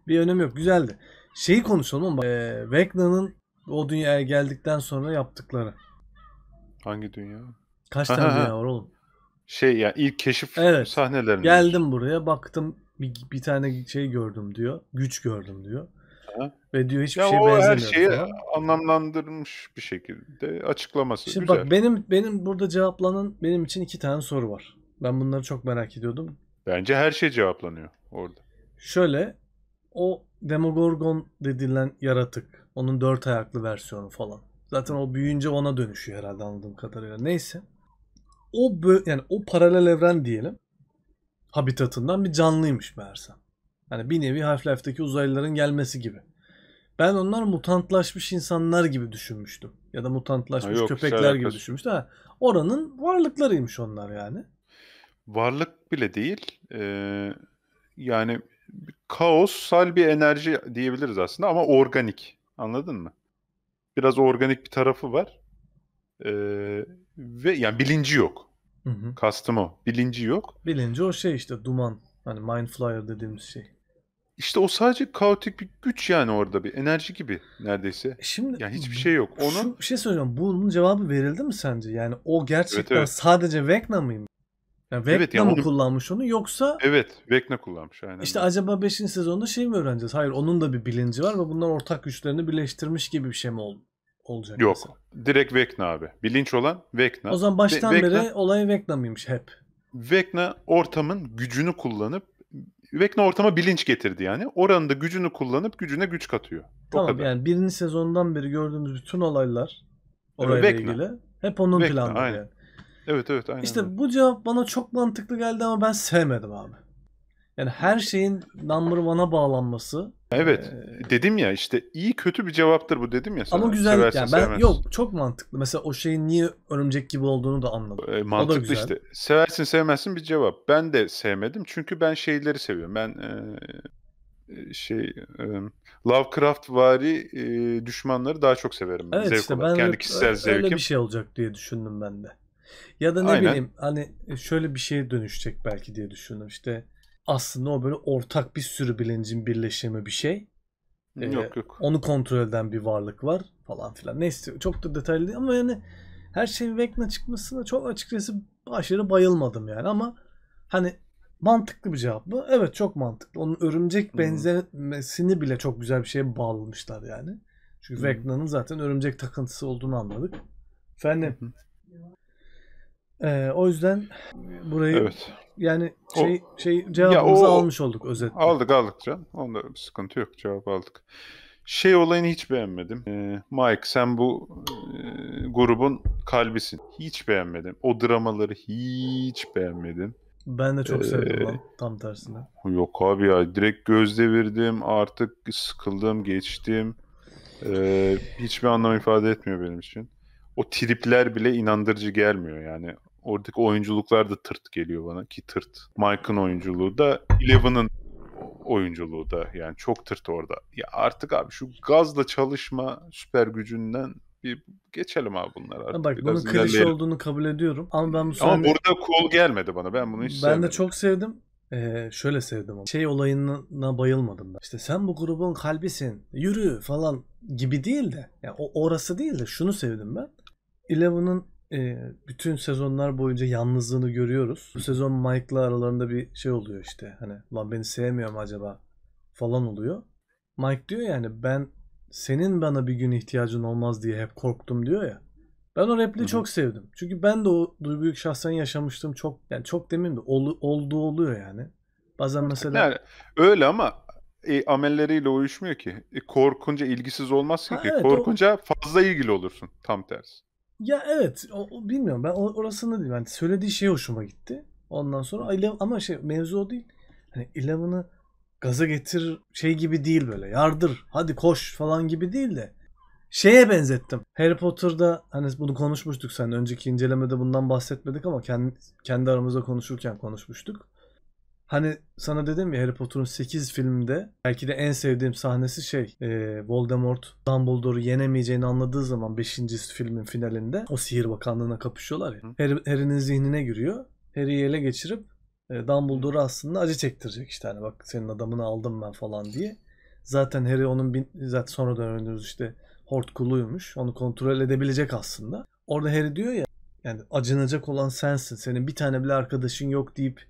bir önemi yok güzeldi şeyi konuşalım ama e, Vegna'nın o dünyaya geldikten sonra yaptıkları Hangi dünya? Kaç tane dünya var oğlum? Şey ya yani ilk keşif evet. sahnelerinde. Geldim buraya baktım bir, bir tane şey gördüm diyor. Güç gördüm diyor. Ha. Ve diyor hiçbir ya şey benzemiyor. her şeyi falan. anlamlandırmış bir şekilde açıklaması Şimdi güzel. bak benim benim burada cevaplanan benim için iki tane soru var. Ben bunları çok merak ediyordum. Bence her şey cevaplanıyor orada. Şöyle o Demogorgon dedilen yaratık. Onun dört ayaklı versiyonu falan. Zaten o büyüyünce ona dönüşüyor herhalde anladığım kadarıyla. Neyse. O yani o paralel evren diyelim. Habitatından bir canlıymış meğerse. Yani bir nevi Half-Life'deki uzaylıların gelmesi gibi. Ben onlar mutantlaşmış insanlar gibi düşünmüştüm. Ya da mutantlaşmış ha, yok, köpekler gibi düşünmüştüm. Ha, oranın varlıklarıymış onlar yani. Varlık bile değil. Ee, yani kaossal bir enerji diyebiliriz aslında ama organik. Anladın mı? biraz organik bir tarafı var. E, ve yani bilinci yok. Hı hı. Kastım o. Bilinci yok. Bilinci o şey işte duman. Hani mind flyer dediğimiz şey. İşte o sadece kaotik bir güç yani orada bir enerji gibi neredeyse. E şimdi yani hiçbir şey yok. Onun şu, bir şey söyleyeceğim. Bunun cevabı verildi mi sence? Yani o gerçekten evet, evet. sadece Vecna mıymış? Yani Vecna evet, yani mı onun... kullanmış onu yoksa... Evet Vecna kullanmış aynen. İşte öyle. acaba 5. sezonda şey mi öğreneceğiz? Hayır onun da bir bilinci var ve bunlar ortak güçlerini birleştirmiş gibi bir şey mi oldu? olacak. Yok. Mesela. Direkt Vecna abi. Bilinç olan Vecna. O zaman baştan Vecna, beri olay Vecna mıymış hep? Vecna ortamın gücünü kullanıp Vecna ortama bilinç getirdi yani. Oranın da gücünü kullanıp gücüne güç katıyor. Tamam o kadar. yani birinci sezondan beri gördüğümüz bütün olaylar orayla Vecna. ilgili hep onun Vecna, aynen. yani. Evet evet aynen. İşte öyle. bu cevap bana çok mantıklı geldi ama ben sevmedim abi. Yani her şeyin number one'a bağlanması. Evet. E, dedim ya işte iyi kötü bir cevaptır bu dedim ya sana. Ama güzel Seversin, yani ben sevmezsin. yok çok mantıklı. Mesela o şeyin niye örümcek gibi olduğunu da anladım. E, mantıklı da güzel. işte. Seversin sevmezsin bir cevap. Ben de sevmedim çünkü ben şeyleri seviyorum. Ben e, şey e, Lovecraft vari e, düşmanları daha çok severim ben. Evet, zevk işte olarak. ben Kendi öyle, kişisel öyle zevkim. Öyle bir şey olacak diye düşündüm ben de. Ya da ne Aynen. bileyim hani e, şöyle bir şeye dönüşecek belki diye düşündüm. İşte aslında o böyle ortak bir sürü bilincin birleşimi bir şey. Ee, yok yok. Onu kontrol eden bir varlık var falan filan. Neyse çok da detaylı değil ama yani her şeyin Vecna çıkmasına çok açıkçası aşırı bayılmadım yani ama hani mantıklı bir cevap mı? Evet çok mantıklı. Onun örümcek hmm. benzemesini bile çok güzel bir şeye bağlamışlar yani. Çünkü hmm. Vecna'nın zaten örümcek takıntısı olduğunu anladık. Efendim. Ee, o yüzden burayı evet. yani şey, o, şey cevabımızı ya o, almış olduk özetle. Aldık aldık can, Onda sıkıntı yok. Cevap aldık. Şey olayını hiç beğenmedim. Ee, Mike sen bu e, grubun kalbisin. Hiç beğenmedim. O dramaları hiç beğenmedim. Ben de çok ee, sevdim lan tam tersine. Yok abi ya direkt göz devirdim artık sıkıldım geçtim. Ee, hiçbir anlam ifade etmiyor benim için o tripler bile inandırıcı gelmiyor yani. Oradaki oyunculuklar da tırt geliyor bana ki tırt. Mike'ın oyunculuğu da Eleven'ın oyunculuğu da yani çok tırt orada. Ya artık abi şu gazla çalışma süper gücünden bir geçelim abi bunlar artık. Bak Biraz bunun klişe olduğunu kabul ediyorum. Ama ben bu sefer... Ama burada cool gelmedi bana. Ben bunu hiç Ben sevmedim. de çok sevdim. Ee, şöyle sevdim şey olayına bayılmadım ben. İşte sen bu grubun kalbisin yürü falan gibi değil de yani orası değil de şunu sevdim ben. Eleven'ın e, bütün sezonlar boyunca yalnızlığını görüyoruz. Bu sezon Mike'la aralarında bir şey oluyor işte. Hani lan beni sevmiyor mu acaba falan oluyor. Mike diyor yani ben senin bana bir gün ihtiyacın olmaz diye hep korktum diyor ya. Ben o repliği çok sevdim. Çünkü ben de o duyguyu şahsen yaşamıştım. Çok yani çok demeyeyim de ol, olduğu oluyor yani. Bazen mesela yani, öyle ama e, amelleriyle uyuşmuyor ki. E, korkunca ilgisiz olmazsın ha, ki. Evet, Korkunca o... fazla ilgili olursun. Tam tersi. Ya evet o, bilmiyorum ben orasını değil. Yani söylediği şey hoşuma gitti. Ondan sonra Eleven, ama şey mevzu o değil. Hani Eleven'ı gaza getir şey gibi değil böyle yardır hadi koş falan gibi değil de şeye benzettim. Harry Potter'da hani bunu konuşmuştuk sen önceki incelemede bundan bahsetmedik ama kendi, kendi aramızda konuşurken konuşmuştuk. Hani sana dedim ya Harry Potter'ın 8 filminde belki de en sevdiğim sahnesi şey e, Voldemort Dumbledore'u yenemeyeceğini anladığı zaman 5. filmin finalinde o sihir bakanlığına kapışıyorlar ya. Harry, Harry'nin zihnine giriyor. Harry'i ele geçirip e, Dumbledore'u aslında acı çektirecek işte hani bak senin adamını aldım ben falan diye. Zaten Harry onun bin, zaten sonra dönemimiz işte Hort kuluymuş. Onu kontrol edebilecek aslında. Orada Harry diyor ya yani acınacak olan sensin. Senin bir tane bile arkadaşın yok deyip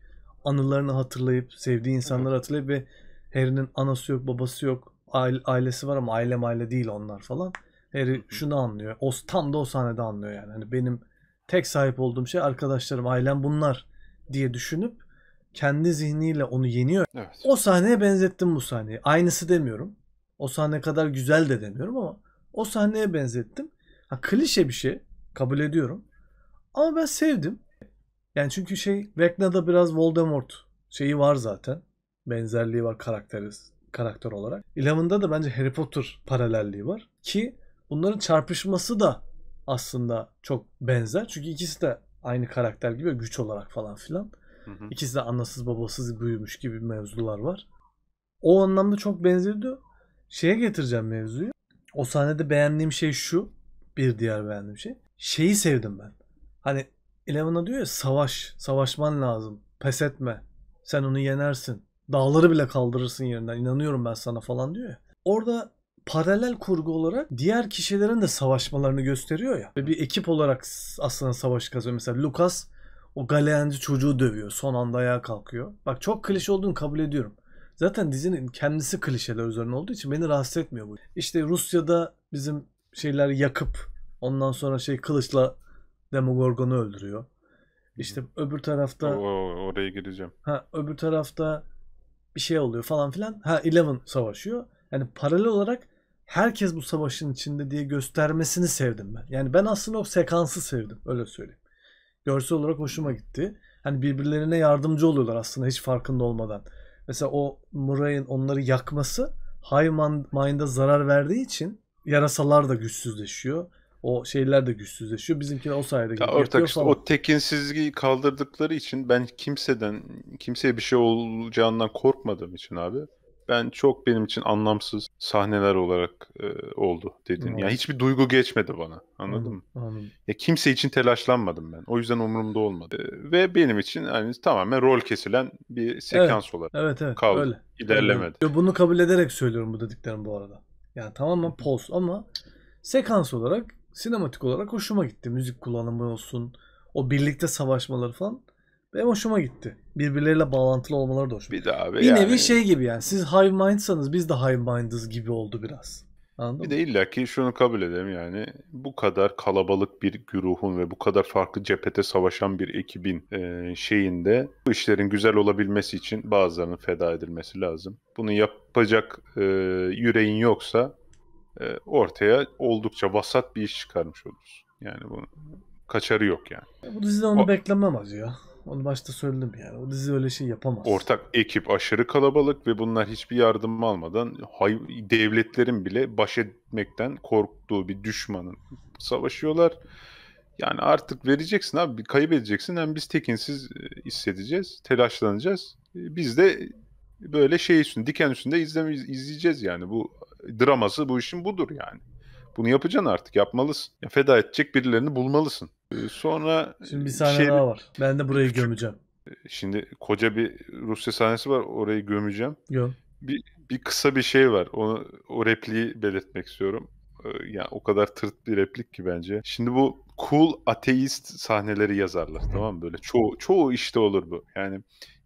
anılarını hatırlayıp sevdiği insanları evet. hatırlayıp ve Harry'nin anası yok babası yok ailesi var ama aile aile değil onlar falan. Harry şunu anlıyor. O tam da o sahnede anlıyor yani. Hani benim tek sahip olduğum şey arkadaşlarım, ailem bunlar diye düşünüp kendi zihniyle onu yeniyor. Evet. O sahneye benzettim bu sahneyi. Aynısı demiyorum. O sahne kadar güzel de demiyorum ama o sahneye benzettim. Ha klişe bir şey kabul ediyorum. Ama ben sevdim. Yani çünkü şey Vecna'da biraz Voldemort şeyi var zaten. Benzerliği var karakteriz karakter olarak. Eleven'da da bence Harry Potter paralelliği var ki bunların çarpışması da aslında çok benzer. Çünkü ikisi de aynı karakter gibi güç olarak falan filan. Hı hı. İkisi de anasız babasız büyümüş gibi mevzular var. O anlamda çok benziyordu. Şeye getireceğim mevzuyu. O sahnede beğendiğim şey şu. Bir diğer beğendiğim şey. Şeyi sevdim ben. Hani Eleven'a diyor ya savaş. Savaşman lazım. Pes etme. Sen onu yenersin. Dağları bile kaldırırsın yerinden. İnanıyorum ben sana falan diyor ya. Orada paralel kurgu olarak diğer kişilerin de savaşmalarını gösteriyor ya. Ve bir ekip olarak aslında savaş kazıyor Mesela Lucas o galeyenci çocuğu dövüyor. Son anda ayağa kalkıyor. Bak çok klişe olduğunu kabul ediyorum. Zaten dizinin kendisi klişeler üzerine olduğu için beni rahatsız etmiyor bu. İşte Rusya'da bizim şeyler yakıp ondan sonra şey kılıçla Demogorgon'u öldürüyor. İşte Hı. öbür tarafta o, oraya gireceğim. Ha öbür tarafta bir şey oluyor falan filan. Ha Eleven savaşıyor. Yani paralel olarak herkes bu savaşın içinde diye göstermesini sevdim ben. Yani ben aslında o sekansı sevdim öyle söyleyeyim. Görsel olarak hoşuma gitti. Hani birbirlerine yardımcı oluyorlar aslında hiç farkında olmadan. Mesela o Murray'ın onları yakması Hive Mind'a zarar verdiği için yarasalar da güçsüzleşiyor o şeyler de güçsüzleşiyor. Bizimkine o sayede ya ortak işte ama... o tekinsizliği kaldırdıkları için ben kimseden kimseye bir şey olacağından korkmadığım için abi ben çok benim için anlamsız sahneler olarak e, oldu dedin. Hmm. Yani hiçbir duygu geçmedi bana. Anladın hmm. mı? Anladım. Ya kimse için telaşlanmadım ben. O yüzden umurumda olmadı. E, ve benim için hani tamamen rol kesilen bir sekans evet. olarak evet, evet, kaldı. Öyle. İlerlemedi. Öyle. Bunu kabul ederek söylüyorum bu dediklerim bu arada. Yani tamamen poz ama sekans olarak sinematik olarak hoşuma gitti. Müzik kullanımı olsun, o birlikte savaşmaları falan benim hoşuma gitti. Birbirleriyle bağlantılı olmaları da hoşuma gitti. Bir, de abi bir yani... nevi şey gibi yani siz high Mind'sanız biz de high Mind'ız gibi oldu biraz. Anladın bir mı? de illaki şunu kabul edelim yani bu kadar kalabalık bir güruhun ve bu kadar farklı cephete savaşan bir ekibin e, şeyinde bu işlerin güzel olabilmesi için bazılarının feda edilmesi lazım. Bunu yapacak e, yüreğin yoksa e, ortaya oldukça vasat bir iş çıkarmış oluruz. Yani bunu kaçarı yok yani. Ya bu dizide onu o, beklememez ya. Onu başta söyledim yani. O dizi öyle şey yapamaz. Ortak ekip aşırı kalabalık ve bunlar hiçbir yardım almadan hay, devletlerin bile baş etmekten korktuğu bir düşmanın savaşıyorlar. Yani artık vereceksin abi kaybedeceksin hem biz tekinsiz e, hissedeceğiz, telaşlanacağız. E, biz de böyle şey üstünde, diken üstünde izleme, izleyeceğiz yani bu draması bu işin budur yani. Bunu yapacaksın artık yapmalısın. Ya feda edecek birilerini bulmalısın. Ee, sonra Şimdi bir e, sahne şey, daha var. Ben de burayı küçük, gömeceğim. E, şimdi koca bir Rusya sahnesi var. Orayı gömeceğim. Yok. Bir, bir kısa bir şey var. Onu, o repliği belirtmek istiyorum. Ee, yani o kadar tırt bir replik ki bence. Şimdi bu cool ateist sahneleri yazarlar tamam mı? Böyle çoğu, çoğu işte olur bu. Yani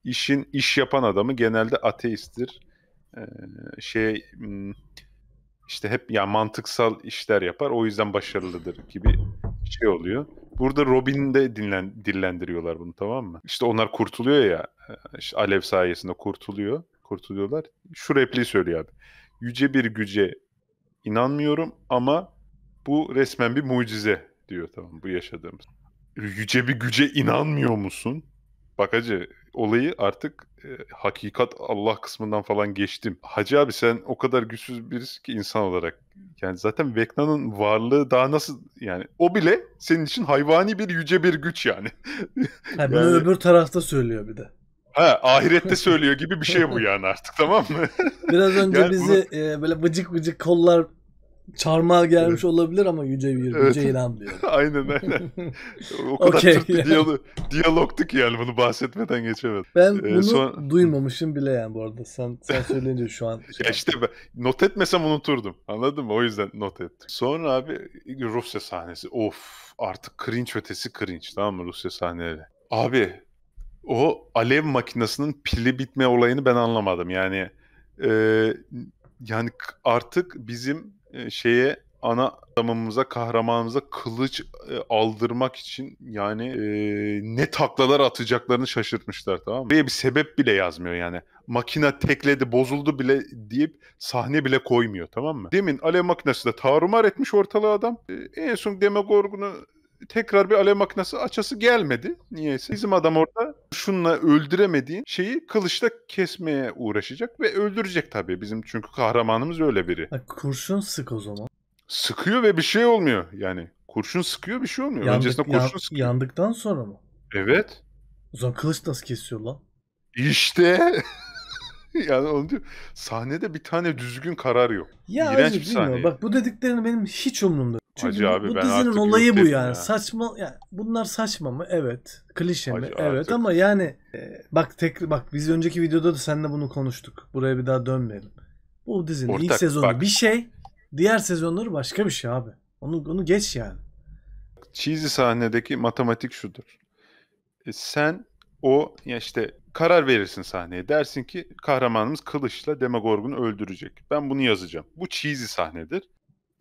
işin iş yapan adamı genelde ateisttir. Ee, şey hmm, işte hep ya yani mantıksal işler yapar o yüzden başarılıdır gibi şey oluyor. Burada Robin'i de dinlen, dillendiriyorlar bunu tamam mı? İşte onlar kurtuluyor ya e, işte Alev sayesinde kurtuluyor. Kurtuluyorlar. Şu repliği söylüyor abi. Yüce bir güce inanmıyorum ama bu resmen bir mucize diyor tamam bu yaşadığımız. Yüce bir güce inanmıyor musun? Bak hacı olayı artık e, hakikat Allah kısmından falan geçtim. Hacı abi sen o kadar güçsüz birisi ki insan olarak. Yani zaten Vekna'nın varlığı daha nasıl yani o bile senin için hayvani bir yüce bir güç yani. yani bunu öbür tarafta söylüyor bir de. Ha ahirette söylüyor gibi bir şey bu yani artık tamam mı? Biraz önce yani bizi bunu... e, böyle bıcık bıcık kollar çarmıha gelmiş olabilir ama yüce bir evet. yüce inanmıyor. aynen aynen. O kadar okay, Türk diyalo diyalogtu yani bunu bahsetmeden geçemedim. Ben ee, bunu son... duymamışım bile yani bu arada. Sen, sen söyleyince şu an. Şey ya işte ben, not etmesem unuturdum. Anladın mı? O yüzden not ettim. Sonra abi Rusya sahnesi. Of artık cringe ötesi cringe tamam mı Rusya sahneleri. Abi o alev makinesinin pili bitme olayını ben anlamadım. Yani e, yani artık bizim şeye ana adamımıza, kahramanımıza kılıç aldırmak için yani e, ne taklalar atacaklarını şaşırtmışlar tamam mı? Buraya bir sebep bile yazmıyor yani. Makina tekledi, bozuldu bile deyip sahne bile koymuyor tamam mı? Demin alev makinesi de tarumar etmiş ortalığı adam. E, en son Demogorgon'u tekrar bir alev makinesi açası gelmedi. Niyeyse. Bizim adam orada şunla öldüremediğin şeyi kılıçla kesmeye uğraşacak ve öldürecek tabii. Bizim çünkü kahramanımız öyle biri. kurşun sık o zaman. Sıkıyor ve bir şey olmuyor. Yani kurşun sıkıyor bir şey olmuyor. Yandık, Öncesinde kurşun yan, sıkıyor. Yandıktan sonra mı? Evet. O zaman kılıç nasıl kesiyor lan? İşte. yani onu diyor. Sahnede bir tane düzgün karar yok. Ya İğrenç bir sahne. Bak bu dediklerini benim hiç umurumda çünkü bu, abi, bu ben dizinin olayı bu yani. Ya. Saçma yani bunlar saçma mı? Evet. Klişe mi? Artık. Evet ama yani e, bak tek bak biz önceki videoda da seninle bunu konuştuk. Buraya bir daha dönmeyelim. Bu dizinin Ortak, ilk sezonu bak. bir şey, diğer sezonları başka bir şey abi. Onu onu geç yani. Cheesy sahnedeki matematik şudur. E, sen o ya işte karar verirsin sahneye. Dersin ki kahramanımız kılıçla Demogorgon'u öldürecek. Ben bunu yazacağım. Bu cheesy sahnedir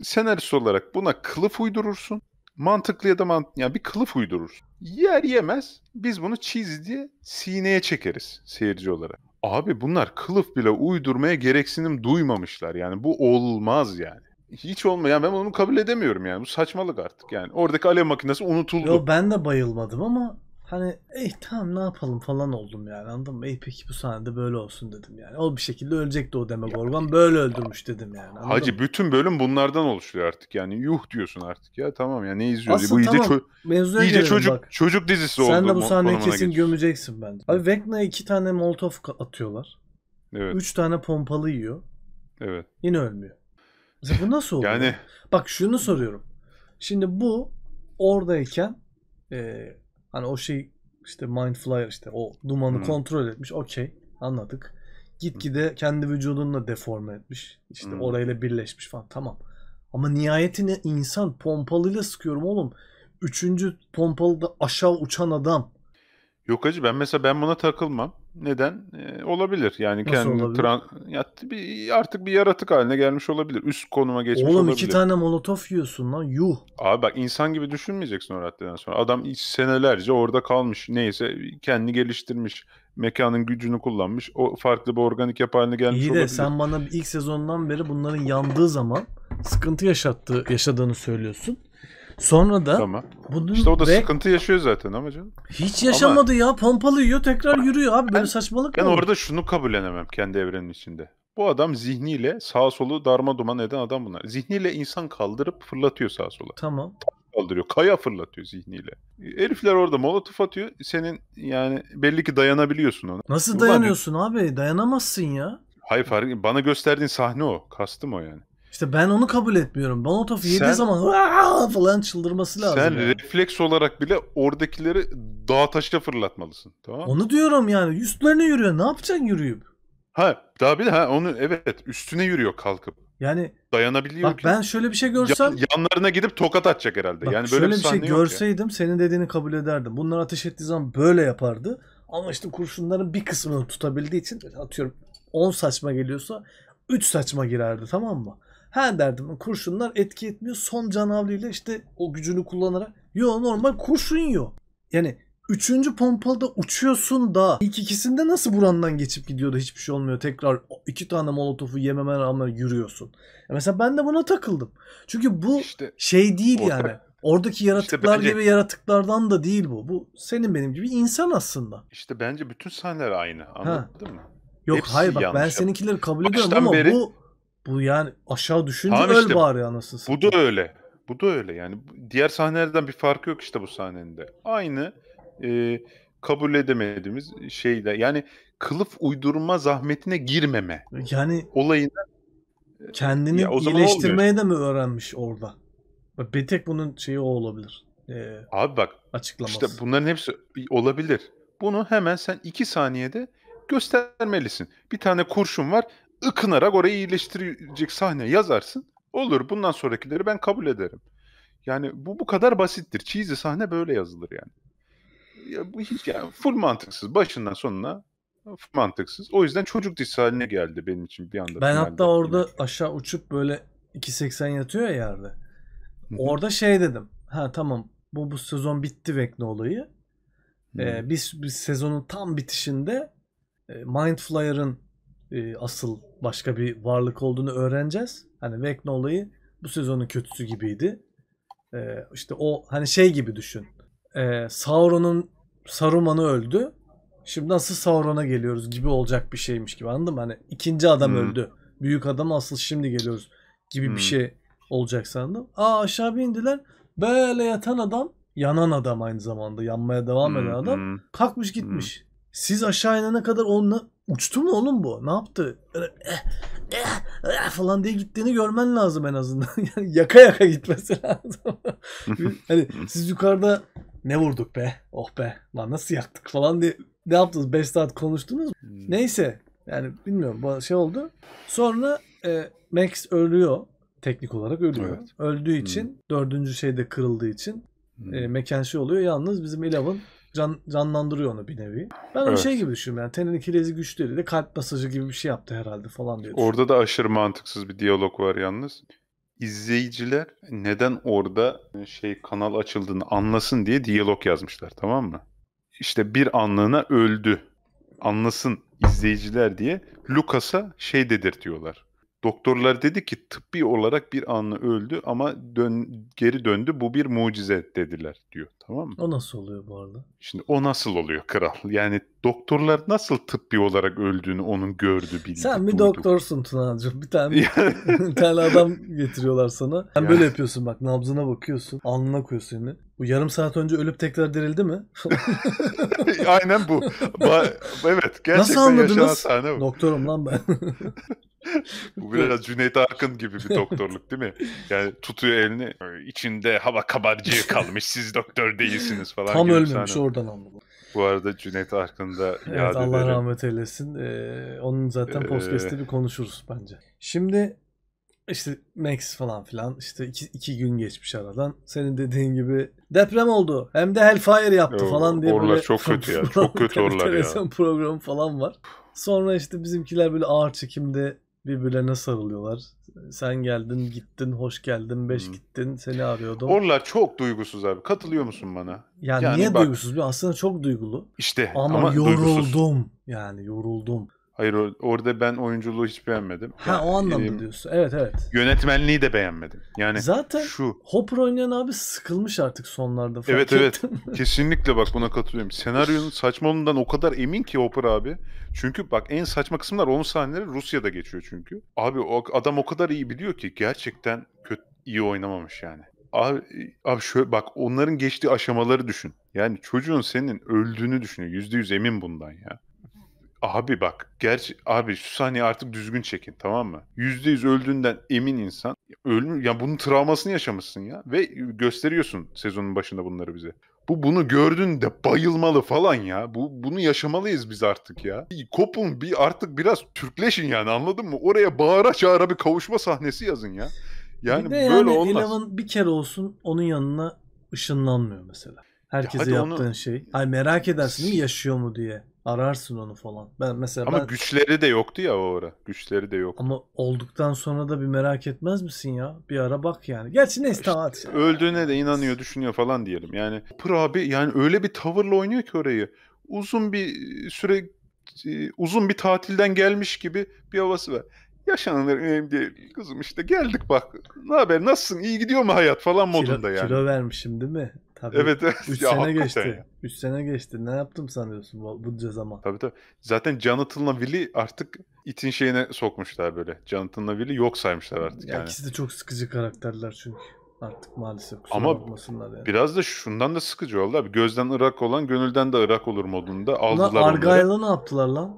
senarist olarak buna kılıf uydurursun. Mantıklı ya da mant yani bir kılıf uydurursun. Yer yemez biz bunu çiz diye sineye çekeriz seyirci olarak. Abi bunlar kılıf bile uydurmaya gereksinim duymamışlar yani bu olmaz yani. Hiç olmuyor. Yani ben bunu kabul edemiyorum yani. Bu saçmalık artık yani. Oradaki alev makinesi unutuldu. Yo ben de bayılmadım ama hani eh tamam ne yapalım falan oldum yani anladın mı? Eh peki bu sahnede böyle olsun dedim yani. O bir şekilde ölecekti o Demogorgon böyle öldürmüş dedim yani. anladın Hacı mı? bütün bölüm bunlardan oluşuyor artık yani yuh diyorsun artık ya tamam ya ne izliyoruz Aslında bu iyice, tamam. Mevzuya iyice çocuk bak. çocuk dizisi oldu. Sen de bu sahneyi kesin geçiyorsun. gömeceksin bence. Abi Vecna'ya iki tane molotov atıyorlar. Evet. Üç tane pompalı yiyor. Evet. Yine ölmüyor. Mesela bu nasıl oluyor? Yani bak şunu soruyorum. Şimdi bu oradayken e, Hani o şey işte Mind Flyer işte o dumanı hmm. kontrol etmiş. Okey anladık. Gitgide kendi vücudunla deforme etmiş. İşte hmm. orayla birleşmiş falan tamam. Ama nihayetine insan pompalıyla sıkıyorum oğlum. Üçüncü pompalı da aşağı uçan adam. Yok acı ben mesela ben buna takılmam. Neden? Ee, olabilir. Yani kendi kendini ya, bir, artık bir yaratık haline gelmiş olabilir. Üst konuma geçmiş Oğlum, olabilir. Oğlum iki tane molotof yiyorsun lan. Yuh. Abi bak insan gibi düşünmeyeceksin o raddeden sonra. Adam senelerce orada kalmış. Neyse kendi geliştirmiş. Mekanın gücünü kullanmış. O farklı bir organik yapı haline gelmiş İyi de olabilir. sen bana ilk sezondan beri bunların yandığı zaman sıkıntı yaşattığı yaşadığını söylüyorsun. Sonra da tamam. bunun İşte o da ve... sıkıntı yaşıyor zaten ama canım. Hiç yaşamadı ama... ya. Pompalıyor tekrar yürüyor abi. Böyle ben, saçmalık ben mı? Ben orada şunu kabullenemem kendi evrenin içinde. Bu adam zihniyle sağ solu darma duman eden adam bunlar. Zihniyle insan kaldırıp fırlatıyor sağa sola. Tamam. Kaldırıyor. Kaya fırlatıyor zihniyle. Herifler orada molotof atıyor. Senin yani belli ki dayanabiliyorsun ona. Nasıl Ulan dayanıyorsun abi? Dayanamazsın ya. Hayır bana gösterdiğin sahne o. Kastım o yani. İşte ben onu kabul etmiyorum. Molotov yediği sen, zaman falan çıldırması lazım. Sen yani. refleks olarak bile oradakileri dağ taşla fırlatmalısın. Tamam mı? Onu diyorum yani. Üstlerine yürüyor. Ne yapacaksın yürüyüp? Ha daha bir de, ha onu evet üstüne yürüyor kalkıp. Yani dayanabiliyor bak, ki. ben şöyle bir şey görsem ya, yanlarına gidip tokat atacak herhalde. Bak, yani böyle şöyle bir, bir şey görseydim yani. senin dediğini kabul ederdim. Bunlar ateş ettiği zaman böyle yapardı. Ama işte kurşunların bir kısmını tutabildiği için atıyorum 10 saçma geliyorsa 3 saçma girerdi tamam mı? Ha derdim kurşunlar etki etmiyor. Son canavliyle işte o gücünü kullanarak. Yo normal kurşun yiyor. Yani Üçüncü pompalda uçuyorsun da ilk ikisinde nasıl burandan geçip gidiyor da hiçbir şey olmuyor. Tekrar iki tane molotofu yememe rağmen yürüyorsun. Ya mesela ben de buna takıldım. Çünkü bu işte, şey değil orada, yani. Oradaki yaratıklar işte bence, gibi yaratıklardan da değil bu. Bu senin benim gibi insan aslında. İşte bence bütün sahneler aynı. Anladın ha. mı? Yok Hepsi hayır bak ben seninkileri kabul ediyorum ama beri... bu bu yani aşağı düşünce tamam öl işte, bari anasını Bu da öyle. Bu da öyle yani. Diğer sahnelerden bir farkı yok işte bu sahnende. Aynı e, kabul edemediğimiz şeyde. Yani kılıf uydurma zahmetine girmeme. Yani olayına kendini ya, iyileştirmeye de mi öğrenmiş orada? Bak bir tek bunun şeyi o olabilir. Ee, Abi bak açıklaması. İşte bunların hepsi olabilir. Bunu hemen sen iki saniyede göstermelisin. Bir tane kurşun var ıkınarak orayı iyileştirecek sahne yazarsın. Olur bundan sonrakileri ben kabul ederim. Yani bu bu kadar basittir. Cheesy sahne böyle yazılır yani. Ya bu hiç yani full mantıksız. Başından sonuna mantıksız. O yüzden çocuk dizisi haline geldi benim için bir anda. Ben hatta orada aşağı uçup böyle 2.80 yatıyor ya yerde. Orada şey dedim. Ha tamam bu bu sezon bitti Vekne olayı. Ee, biz, biz sezonun tam bitişinde e, e, asıl başka bir varlık olduğunu öğreneceğiz. Hani Vecna olayı bu sezonun kötüsü gibiydi. E, işte o hani şey gibi düşün. E, Sauron'un Saruman'ı öldü. Şimdi nasıl Sauron'a geliyoruz gibi olacak bir şeymiş gibi anladın mı? Hani ikinci adam hmm. öldü. Büyük adam asıl şimdi geliyoruz gibi hmm. bir şey olacak sandım. Aa aşağı bir indiler. Böyle yatan adam yanan adam aynı zamanda yanmaya devam eden hmm. adam hmm. kalkmış gitmiş. Hmm. Siz aşağı inene kadar onunla uçtu mu oğlum bu? Ne yaptı? Eh, eh, eh falan diye gittiğini görmen lazım en azından. Yani yaka yaka gitmesi lazım. hani siz yukarıda ne vurduk be? Oh be. Lan nasıl yaktık falan diye ne yaptınız? 5 saat konuştunuz mu? Hmm. Neyse. Yani bilmiyorum. Şey oldu. Sonra e, Max ölüyor. Teknik olarak ölüyor. Evet. Öldüğü hmm. için dördüncü şeyde kırıldığı için hmm. e, mekan şey oluyor. Yalnız bizim Eleven can, canlandırıyor onu bir nevi. Ben evet. şey gibi düşünüyorum yani tenin ikilezi güçleri de kalp masajı gibi bir şey yaptı herhalde falan diye Orada da aşırı mantıksız bir diyalog var yalnız. İzleyiciler neden orada e, şey kanal açıldığını anlasın diye diyalog yazmışlar tamam mı? İşte bir anlığına öldü. Anlasın izleyiciler diye Lucas'a şey dedirtiyorlar. Doktorlar dedi ki tıbbi olarak bir anla öldü ama dön, geri döndü. Bu bir mucize dediler diyor. Tamam mı? O nasıl oluyor bu arada? Şimdi o nasıl oluyor kral? Yani doktorlar nasıl tıbbi olarak öldüğünü onun gördü bildi. Sen bir doktorsun Tunacığım. Bir tane bir tane adam getiriyorlar sana. Sen yani. böyle yapıyorsun bak nabzına bakıyorsun. Alnına koyuyorsun yine. Bu yarım saat önce ölüp tekrar dirildi mi? Aynen bu. Ba- evet gerçekten Nasıl anladınız? Sahne bu. Doktorum lan ben. Bu biraz Cüneyt Arkın gibi bir doktorluk değil mi? Yani tutuyor elini içinde hava kabarcığı kalmış siz doktor değilsiniz falan. Tam gibi ölmemiş sahne. oradan anladım. Bu arada Cüneyt Arkın da evet, Allah ederim. rahmet eylesin. Ee, onun zaten ee... bir konuşuruz bence. Şimdi işte Max falan filan işte iki, iki gün geçmiş aradan. Senin dediğin gibi deprem oldu. Hem de Hellfire yaptı Yo, falan diye orlar böyle. çok kötü ya. Çok kötü orlar ya. Program falan var. Sonra işte bizimkiler böyle ağır çekimde birbirlerine sarılıyorlar. Sen geldin gittin hoş geldin beş hmm. gittin seni arıyordum. Onlar çok duygusuz abi katılıyor musun bana? Yani, yani niye bak, duygusuz? Aslında çok duygulu. İşte ama, ama yoruldum duygusuz. yani yoruldum. Hayır orada ben oyunculuğu hiç beğenmedim. Ha yani, o anlamda e, diyorsun. Evet evet. Yönetmenliği de beğenmedim. Yani Zaten şu Hopper oynayan abi sıkılmış artık sonlarda fark Evet ettim. evet. Kesinlikle bak buna katılıyorum. Senaryonun saçmalığından o kadar emin ki Hopper abi. Çünkü bak en saçma kısımlar onun sahneleri Rusya'da geçiyor çünkü. Abi o adam o kadar iyi biliyor ki gerçekten kötü iyi oynamamış yani. Abi, abi şöyle bak onların geçtiği aşamaları düşün. Yani çocuğun senin öldüğünü düşünüyor. Yüzde yüz emin bundan ya. Abi bak gerçi abi şu saniye artık düzgün çekin tamam mı? Yüzde yüz öldüğünden emin insan ölmüş ya bunun travmasını yaşamışsın ya ve gösteriyorsun sezonun başında bunları bize. Bu bunu gördün de bayılmalı falan ya. Bu bunu yaşamalıyız biz artık ya. Bir kopun bir artık biraz Türkleşin yani anladın mı? Oraya bağıra çağıra bir kavuşma sahnesi yazın ya. Yani bir de böyle yani olmaz. Eleven bir kere olsun onun yanına ışınlanmıyor mesela. Herkese ya yaptığın onu... şey. Ay merak edersin değil mi yaşıyor mu diye. Ararsın onu falan. Ben mesela Ama ben... güçleri de yoktu ya o ara. Güçleri de yok. Ama olduktan sonra da bir merak etmez misin ya? Bir ara bak yani. Gerçi neyse işte, tamam. Öldüğüne de inanıyor, düşünüyor falan diyelim. Yani Pır abi yani öyle bir tavırla oynuyor ki orayı. Uzun bir e, süre e, uzun bir tatilden gelmiş gibi bir havası var. Yaşanılır önemli değil. Kızım işte geldik bak. Ne haber? Nasılsın? İyi gidiyor mu hayat falan modunda kilo, yani. Kilo vermişim değil mi? Tabii. Evet. üç ya, sene geçti. Üç sene geçti. Ne yaptım sanıyorsun bu, bunca zaman? Tabii tabii. Zaten Jonathan'la Willy artık itin şeyine sokmuşlar böyle. Jonathan'la Willy yok saymışlar artık. Ya yani. İkisi de çok sıkıcı karakterler çünkü. Artık maalesef kusura Ama bakmasınlar yani. biraz da şundan da sıkıcı oldu abi. Gözden Irak olan gönülden de Irak olur modunda aldılar Bunlar Argyle'ı ne yaptılar lan?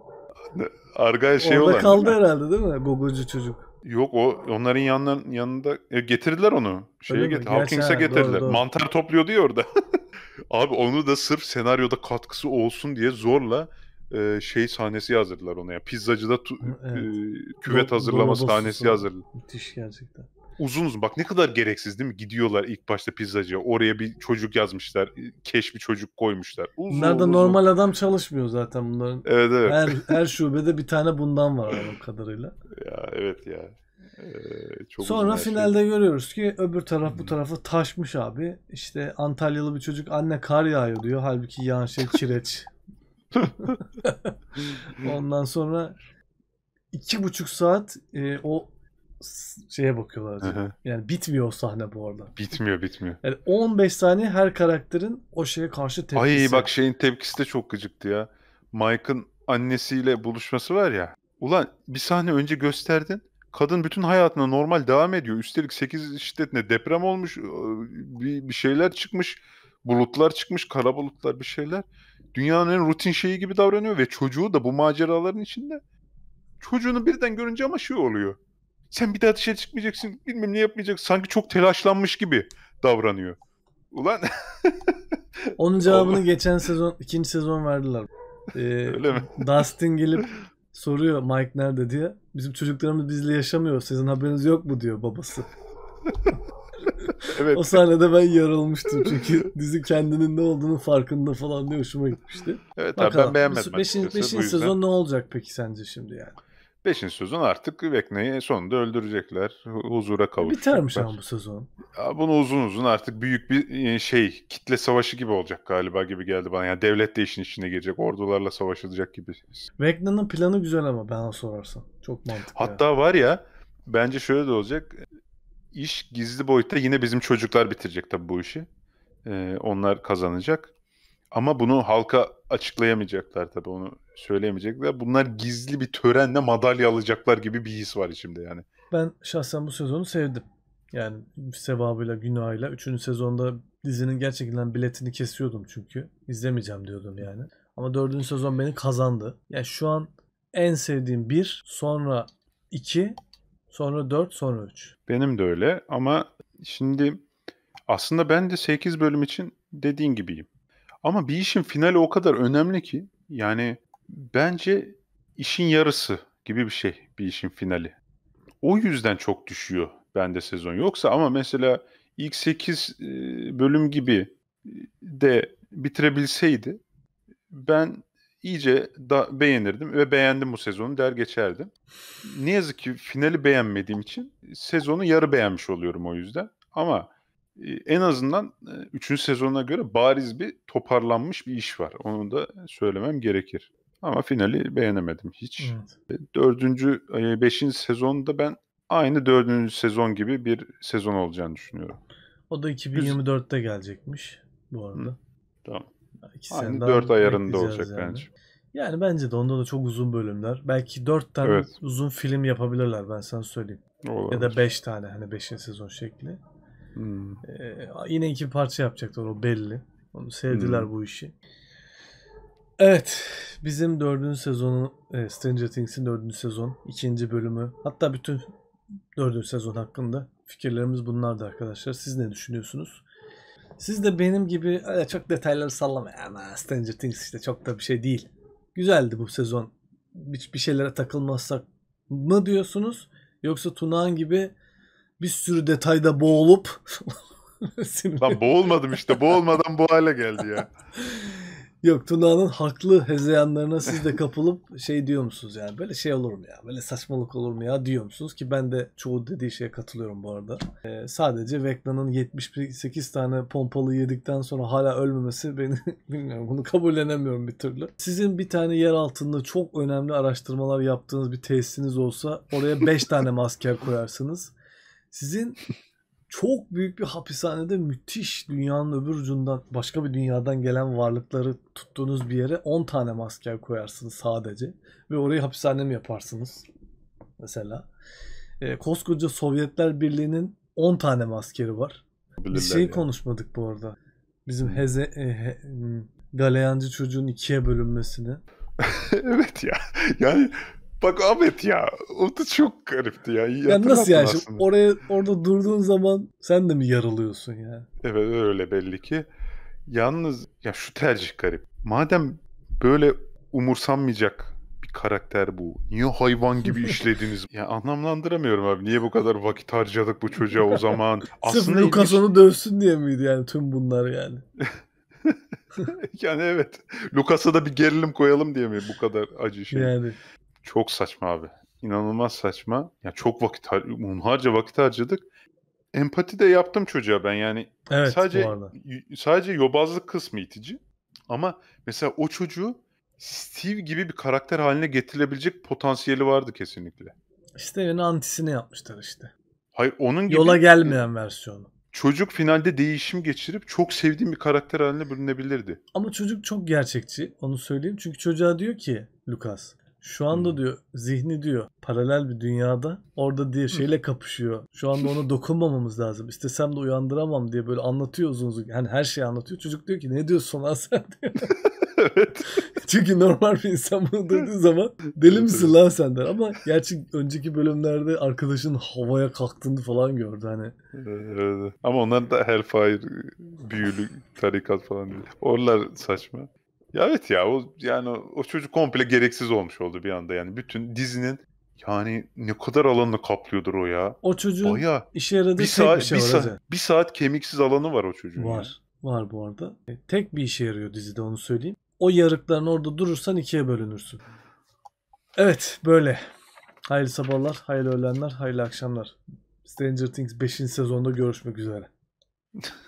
Argyle şey Orada olan. Orada kaldı herhalde değil mi? Gogocu çocuk. Yok o onların yanların, yanında e, getirdiler onu. Şeye get Hawkins'e getirdiler. Doğru, doğru. Mantar topluyor diyor orada. Abi onu da sırf senaryoda katkısı olsun diye zorla e, şey sahnesi hazırladılar ona ya. Pizzacıda tu, evet. e, küvet Do hazırlama sahnesi yazdırdılar. Müthiş gerçekten uzun uzun bak ne kadar gereksiz değil mi? Gidiyorlar ilk başta pizzacıya. Oraya bir çocuk yazmışlar. Keş bir çocuk koymuşlar. Uzun, Bunlarda uzun. normal adam çalışmıyor zaten bunların. Evet evet. Her, her şubede bir tane bundan var onun kadarıyla. Ya evet ya. Ee, çok Sonra şey. finalde şey. görüyoruz ki öbür taraf bu hmm. tarafı taşmış abi. İşte Antalyalı bir çocuk anne kar yağıyor diyor. Halbuki yağan şey çireç. Ondan sonra iki buçuk saat e, o şeye bakıyorlar. hı Yani bitmiyor o sahne bu arada. Bitmiyor bitmiyor. Yani 15 saniye her karakterin o şeye karşı tepkisi. Ay bak şeyin tepkisi de çok gıcıktı ya. Mike'ın annesiyle buluşması var ya. Ulan bir sahne önce gösterdin. Kadın bütün hayatına normal devam ediyor. Üstelik 8 şiddetinde deprem olmuş. Bir, bir şeyler çıkmış. Bulutlar çıkmış. Kara bulutlar bir şeyler. Dünyanın en rutin şeyi gibi davranıyor ve çocuğu da bu maceraların içinde. Çocuğunu birden görünce ama şey oluyor sen bir daha dışarı çıkmayacaksın bilmem ne yapmayacaksın sanki çok telaşlanmış gibi davranıyor. Ulan. Onun cevabını Olmaz. geçen sezon ikinci sezon verdiler. Ee, Öyle mi? Dustin gelip soruyor Mike nerede diye. Bizim çocuklarımız bizle yaşamıyor. Sizin haberiniz yok mu diyor babası. evet. O sahnede ben yarılmıştım çünkü dizi kendinin ne olduğunu farkında falan diye hoşuma gitmişti. Evet Bakalım. abi ben beğenmedim. Beşinci, beşinci sezon ne olacak peki sence şimdi yani? Beşinci sezon artık Vekne'yi sonunda öldürecekler. Huzura kavuşacaklar. E, bitermiş ama bu sezon. Ya bunu uzun uzun artık büyük bir e, şey kitle savaşı gibi olacak galiba gibi geldi bana. Yani devlet de işin içine girecek. Ordularla savaşılacak gibi. Vekne'nin planı güzel ama bana sorarsan. Çok mantıklı. Hatta ya. var ya bence şöyle de olacak. İş gizli boyutta yine bizim çocuklar bitirecek tabii bu işi. Ee, onlar kazanacak. Ama bunu halka açıklayamayacaklar tabii onu söyleyemeyecekler. Bunlar gizli bir törenle madalya alacaklar gibi bir his var içimde yani. Ben şahsen bu sezonu sevdim. Yani sevabıyla, günahıyla. Üçüncü sezonda dizinin gerçekten biletini kesiyordum çünkü. izlemeyeceğim diyordum yani. Ama dördüncü sezon beni kazandı. Yani şu an en sevdiğim bir, sonra iki, sonra dört, sonra üç. Benim de öyle ama şimdi aslında ben de sekiz bölüm için dediğin gibiyim. Ama bir işin finali o kadar önemli ki yani bence işin yarısı gibi bir şey bir işin finali. O yüzden çok düşüyor bende sezon. Yoksa ama mesela ilk 8 e, bölüm gibi e, de bitirebilseydi ben iyice da beğenirdim ve beğendim bu sezonu der geçerdim. Ne yazık ki finali beğenmediğim için sezonu yarı beğenmiş oluyorum o yüzden. Ama en azından 3. sezonuna göre bariz bir toparlanmış bir iş var. Onu da söylemem gerekir. Ama finali beğenemedim hiç. Evet. Dördüncü, beşinci sezonda ben aynı dördüncü sezon gibi bir sezon olacağını düşünüyorum. O da 2024'te gelecekmiş bu arada. Hı. Tamam. İki aynı dört ayarında olacak yani. bence. Yani bence de onda da çok uzun bölümler. Belki dört tane evet. uzun film yapabilirler ben sana söyleyeyim. Olabilir. Ya da beş tane hani beşinci sezon şekli. Hmm. Ee, yine iki parça yapacaklar o belli. Onu sevdiler hmm. bu işi. Evet. Bizim dördüncü sezonun, e, Stranger Things'in dördüncü sezon ikinci bölümü. Hatta bütün dördüncü sezon hakkında fikirlerimiz bunlardı arkadaşlar. Siz ne düşünüyorsunuz? Siz de benim gibi çok detayları sallama. Ama Stranger Things işte çok da bir şey değil. Güzeldi bu sezon. Hiç bir şeylere takılmazsak mı diyorsunuz? Yoksa Tunağan gibi bir sürü detayda boğulup Lan boğulmadım işte. Boğulmadan bu hale geldi ya. Yok Tuna'nın haklı hezeyanlarına siz de kapılıp şey diyor musunuz yani böyle şey olur mu ya böyle saçmalık olur mu ya diyor musunuz ki ben de çoğu dediği şeye katılıyorum bu arada. Ee, sadece Vekna'nın 78 tane pompalı yedikten sonra hala ölmemesi beni bilmiyorum bunu kabullenemiyorum bir türlü. Sizin bir tane yer altında çok önemli araştırmalar yaptığınız bir tesisiniz olsa oraya 5 tane masker koyarsınız. Sizin çok büyük bir hapishanede müthiş dünyanın öbür ucundan başka bir dünyadan gelen varlıkları tuttuğunuz bir yere 10 tane masker koyarsınız sadece. Ve orayı hapishane mi yaparsınız? Mesela. E, koskoca Sovyetler Birliği'nin 10 tane maskeri var. Bilirler bir şey yani. konuşmadık bu arada. Bizim hmm. heze, e, he, hmm, galeyancı çocuğun ikiye bölünmesini. evet ya. Yani Bak Ahmet ya o da çok garipti ya. İyi ya nasıl yani şimdi oraya, orada durduğun zaman sen de mi yarılıyorsun ya? Evet öyle belli ki. Yalnız ya şu tercih garip. Madem böyle umursanmayacak bir karakter bu. Niye hayvan gibi işlediniz? ya anlamlandıramıyorum abi. Niye bu kadar vakit harcadık bu çocuğa o zaman? Sırf Lucas onu dövsün diye miydi yani tüm bunlar yani? yani evet. Lucas'a da bir gerilim koyalım diye mi bu kadar acı şey? Yani çok saçma abi. İnanılmaz saçma. Ya yani çok vakit har vakit harcadık. Empati de yaptım çocuğa ben yani. Evet, sadece sadece yobazlık kısmı itici. Ama mesela o çocuğu Steve gibi bir karakter haline getirebilecek potansiyeli vardı kesinlikle. İşte yani antisini yapmışlar işte. Hayır onun gibi yola gelmeyen versiyonu. Çocuk finalde değişim geçirip çok sevdiğim bir karakter haline bürünebilirdi. Ama çocuk çok gerçekçi onu söyleyeyim. Çünkü çocuğa diyor ki Lucas şu anda diyor zihni diyor paralel bir dünyada orada diye şeyle kapışıyor. Şu anda ona dokunmamamız lazım. İstesem de uyandıramam diye böyle anlatıyor uzun uzun. Yani her şeyi anlatıyor. Çocuk diyor ki ne diyorsun lan sen diyor. evet. Çünkü normal bir insan bunu duyduğu zaman deli misin lan sen der. Ama gerçi önceki bölümlerde arkadaşın havaya kalktığını falan gördü hani. Evet. Ama onlar da Hellfire büyülü tarikat falan diyor. Oralar saçma. Ya evet ya o yani o çocuk komple gereksiz olmuş oldu bir anda yani bütün dizinin yani ne kadar alanını kaplıyordur o ya. O çocuğun Baya, işe yaradığı bir saat, bir şey bir var. Saat, bir saat kemiksiz alanı var o çocuğun. Var. Yani. Var bu arada. E, tek bir işe yarıyor dizide onu söyleyeyim. O yarıkların orada durursan ikiye bölünürsün. Evet böyle. Hayırlı sabahlar, hayırlı öğlenler, hayırlı akşamlar. Stranger Things 5. sezonda görüşmek üzere.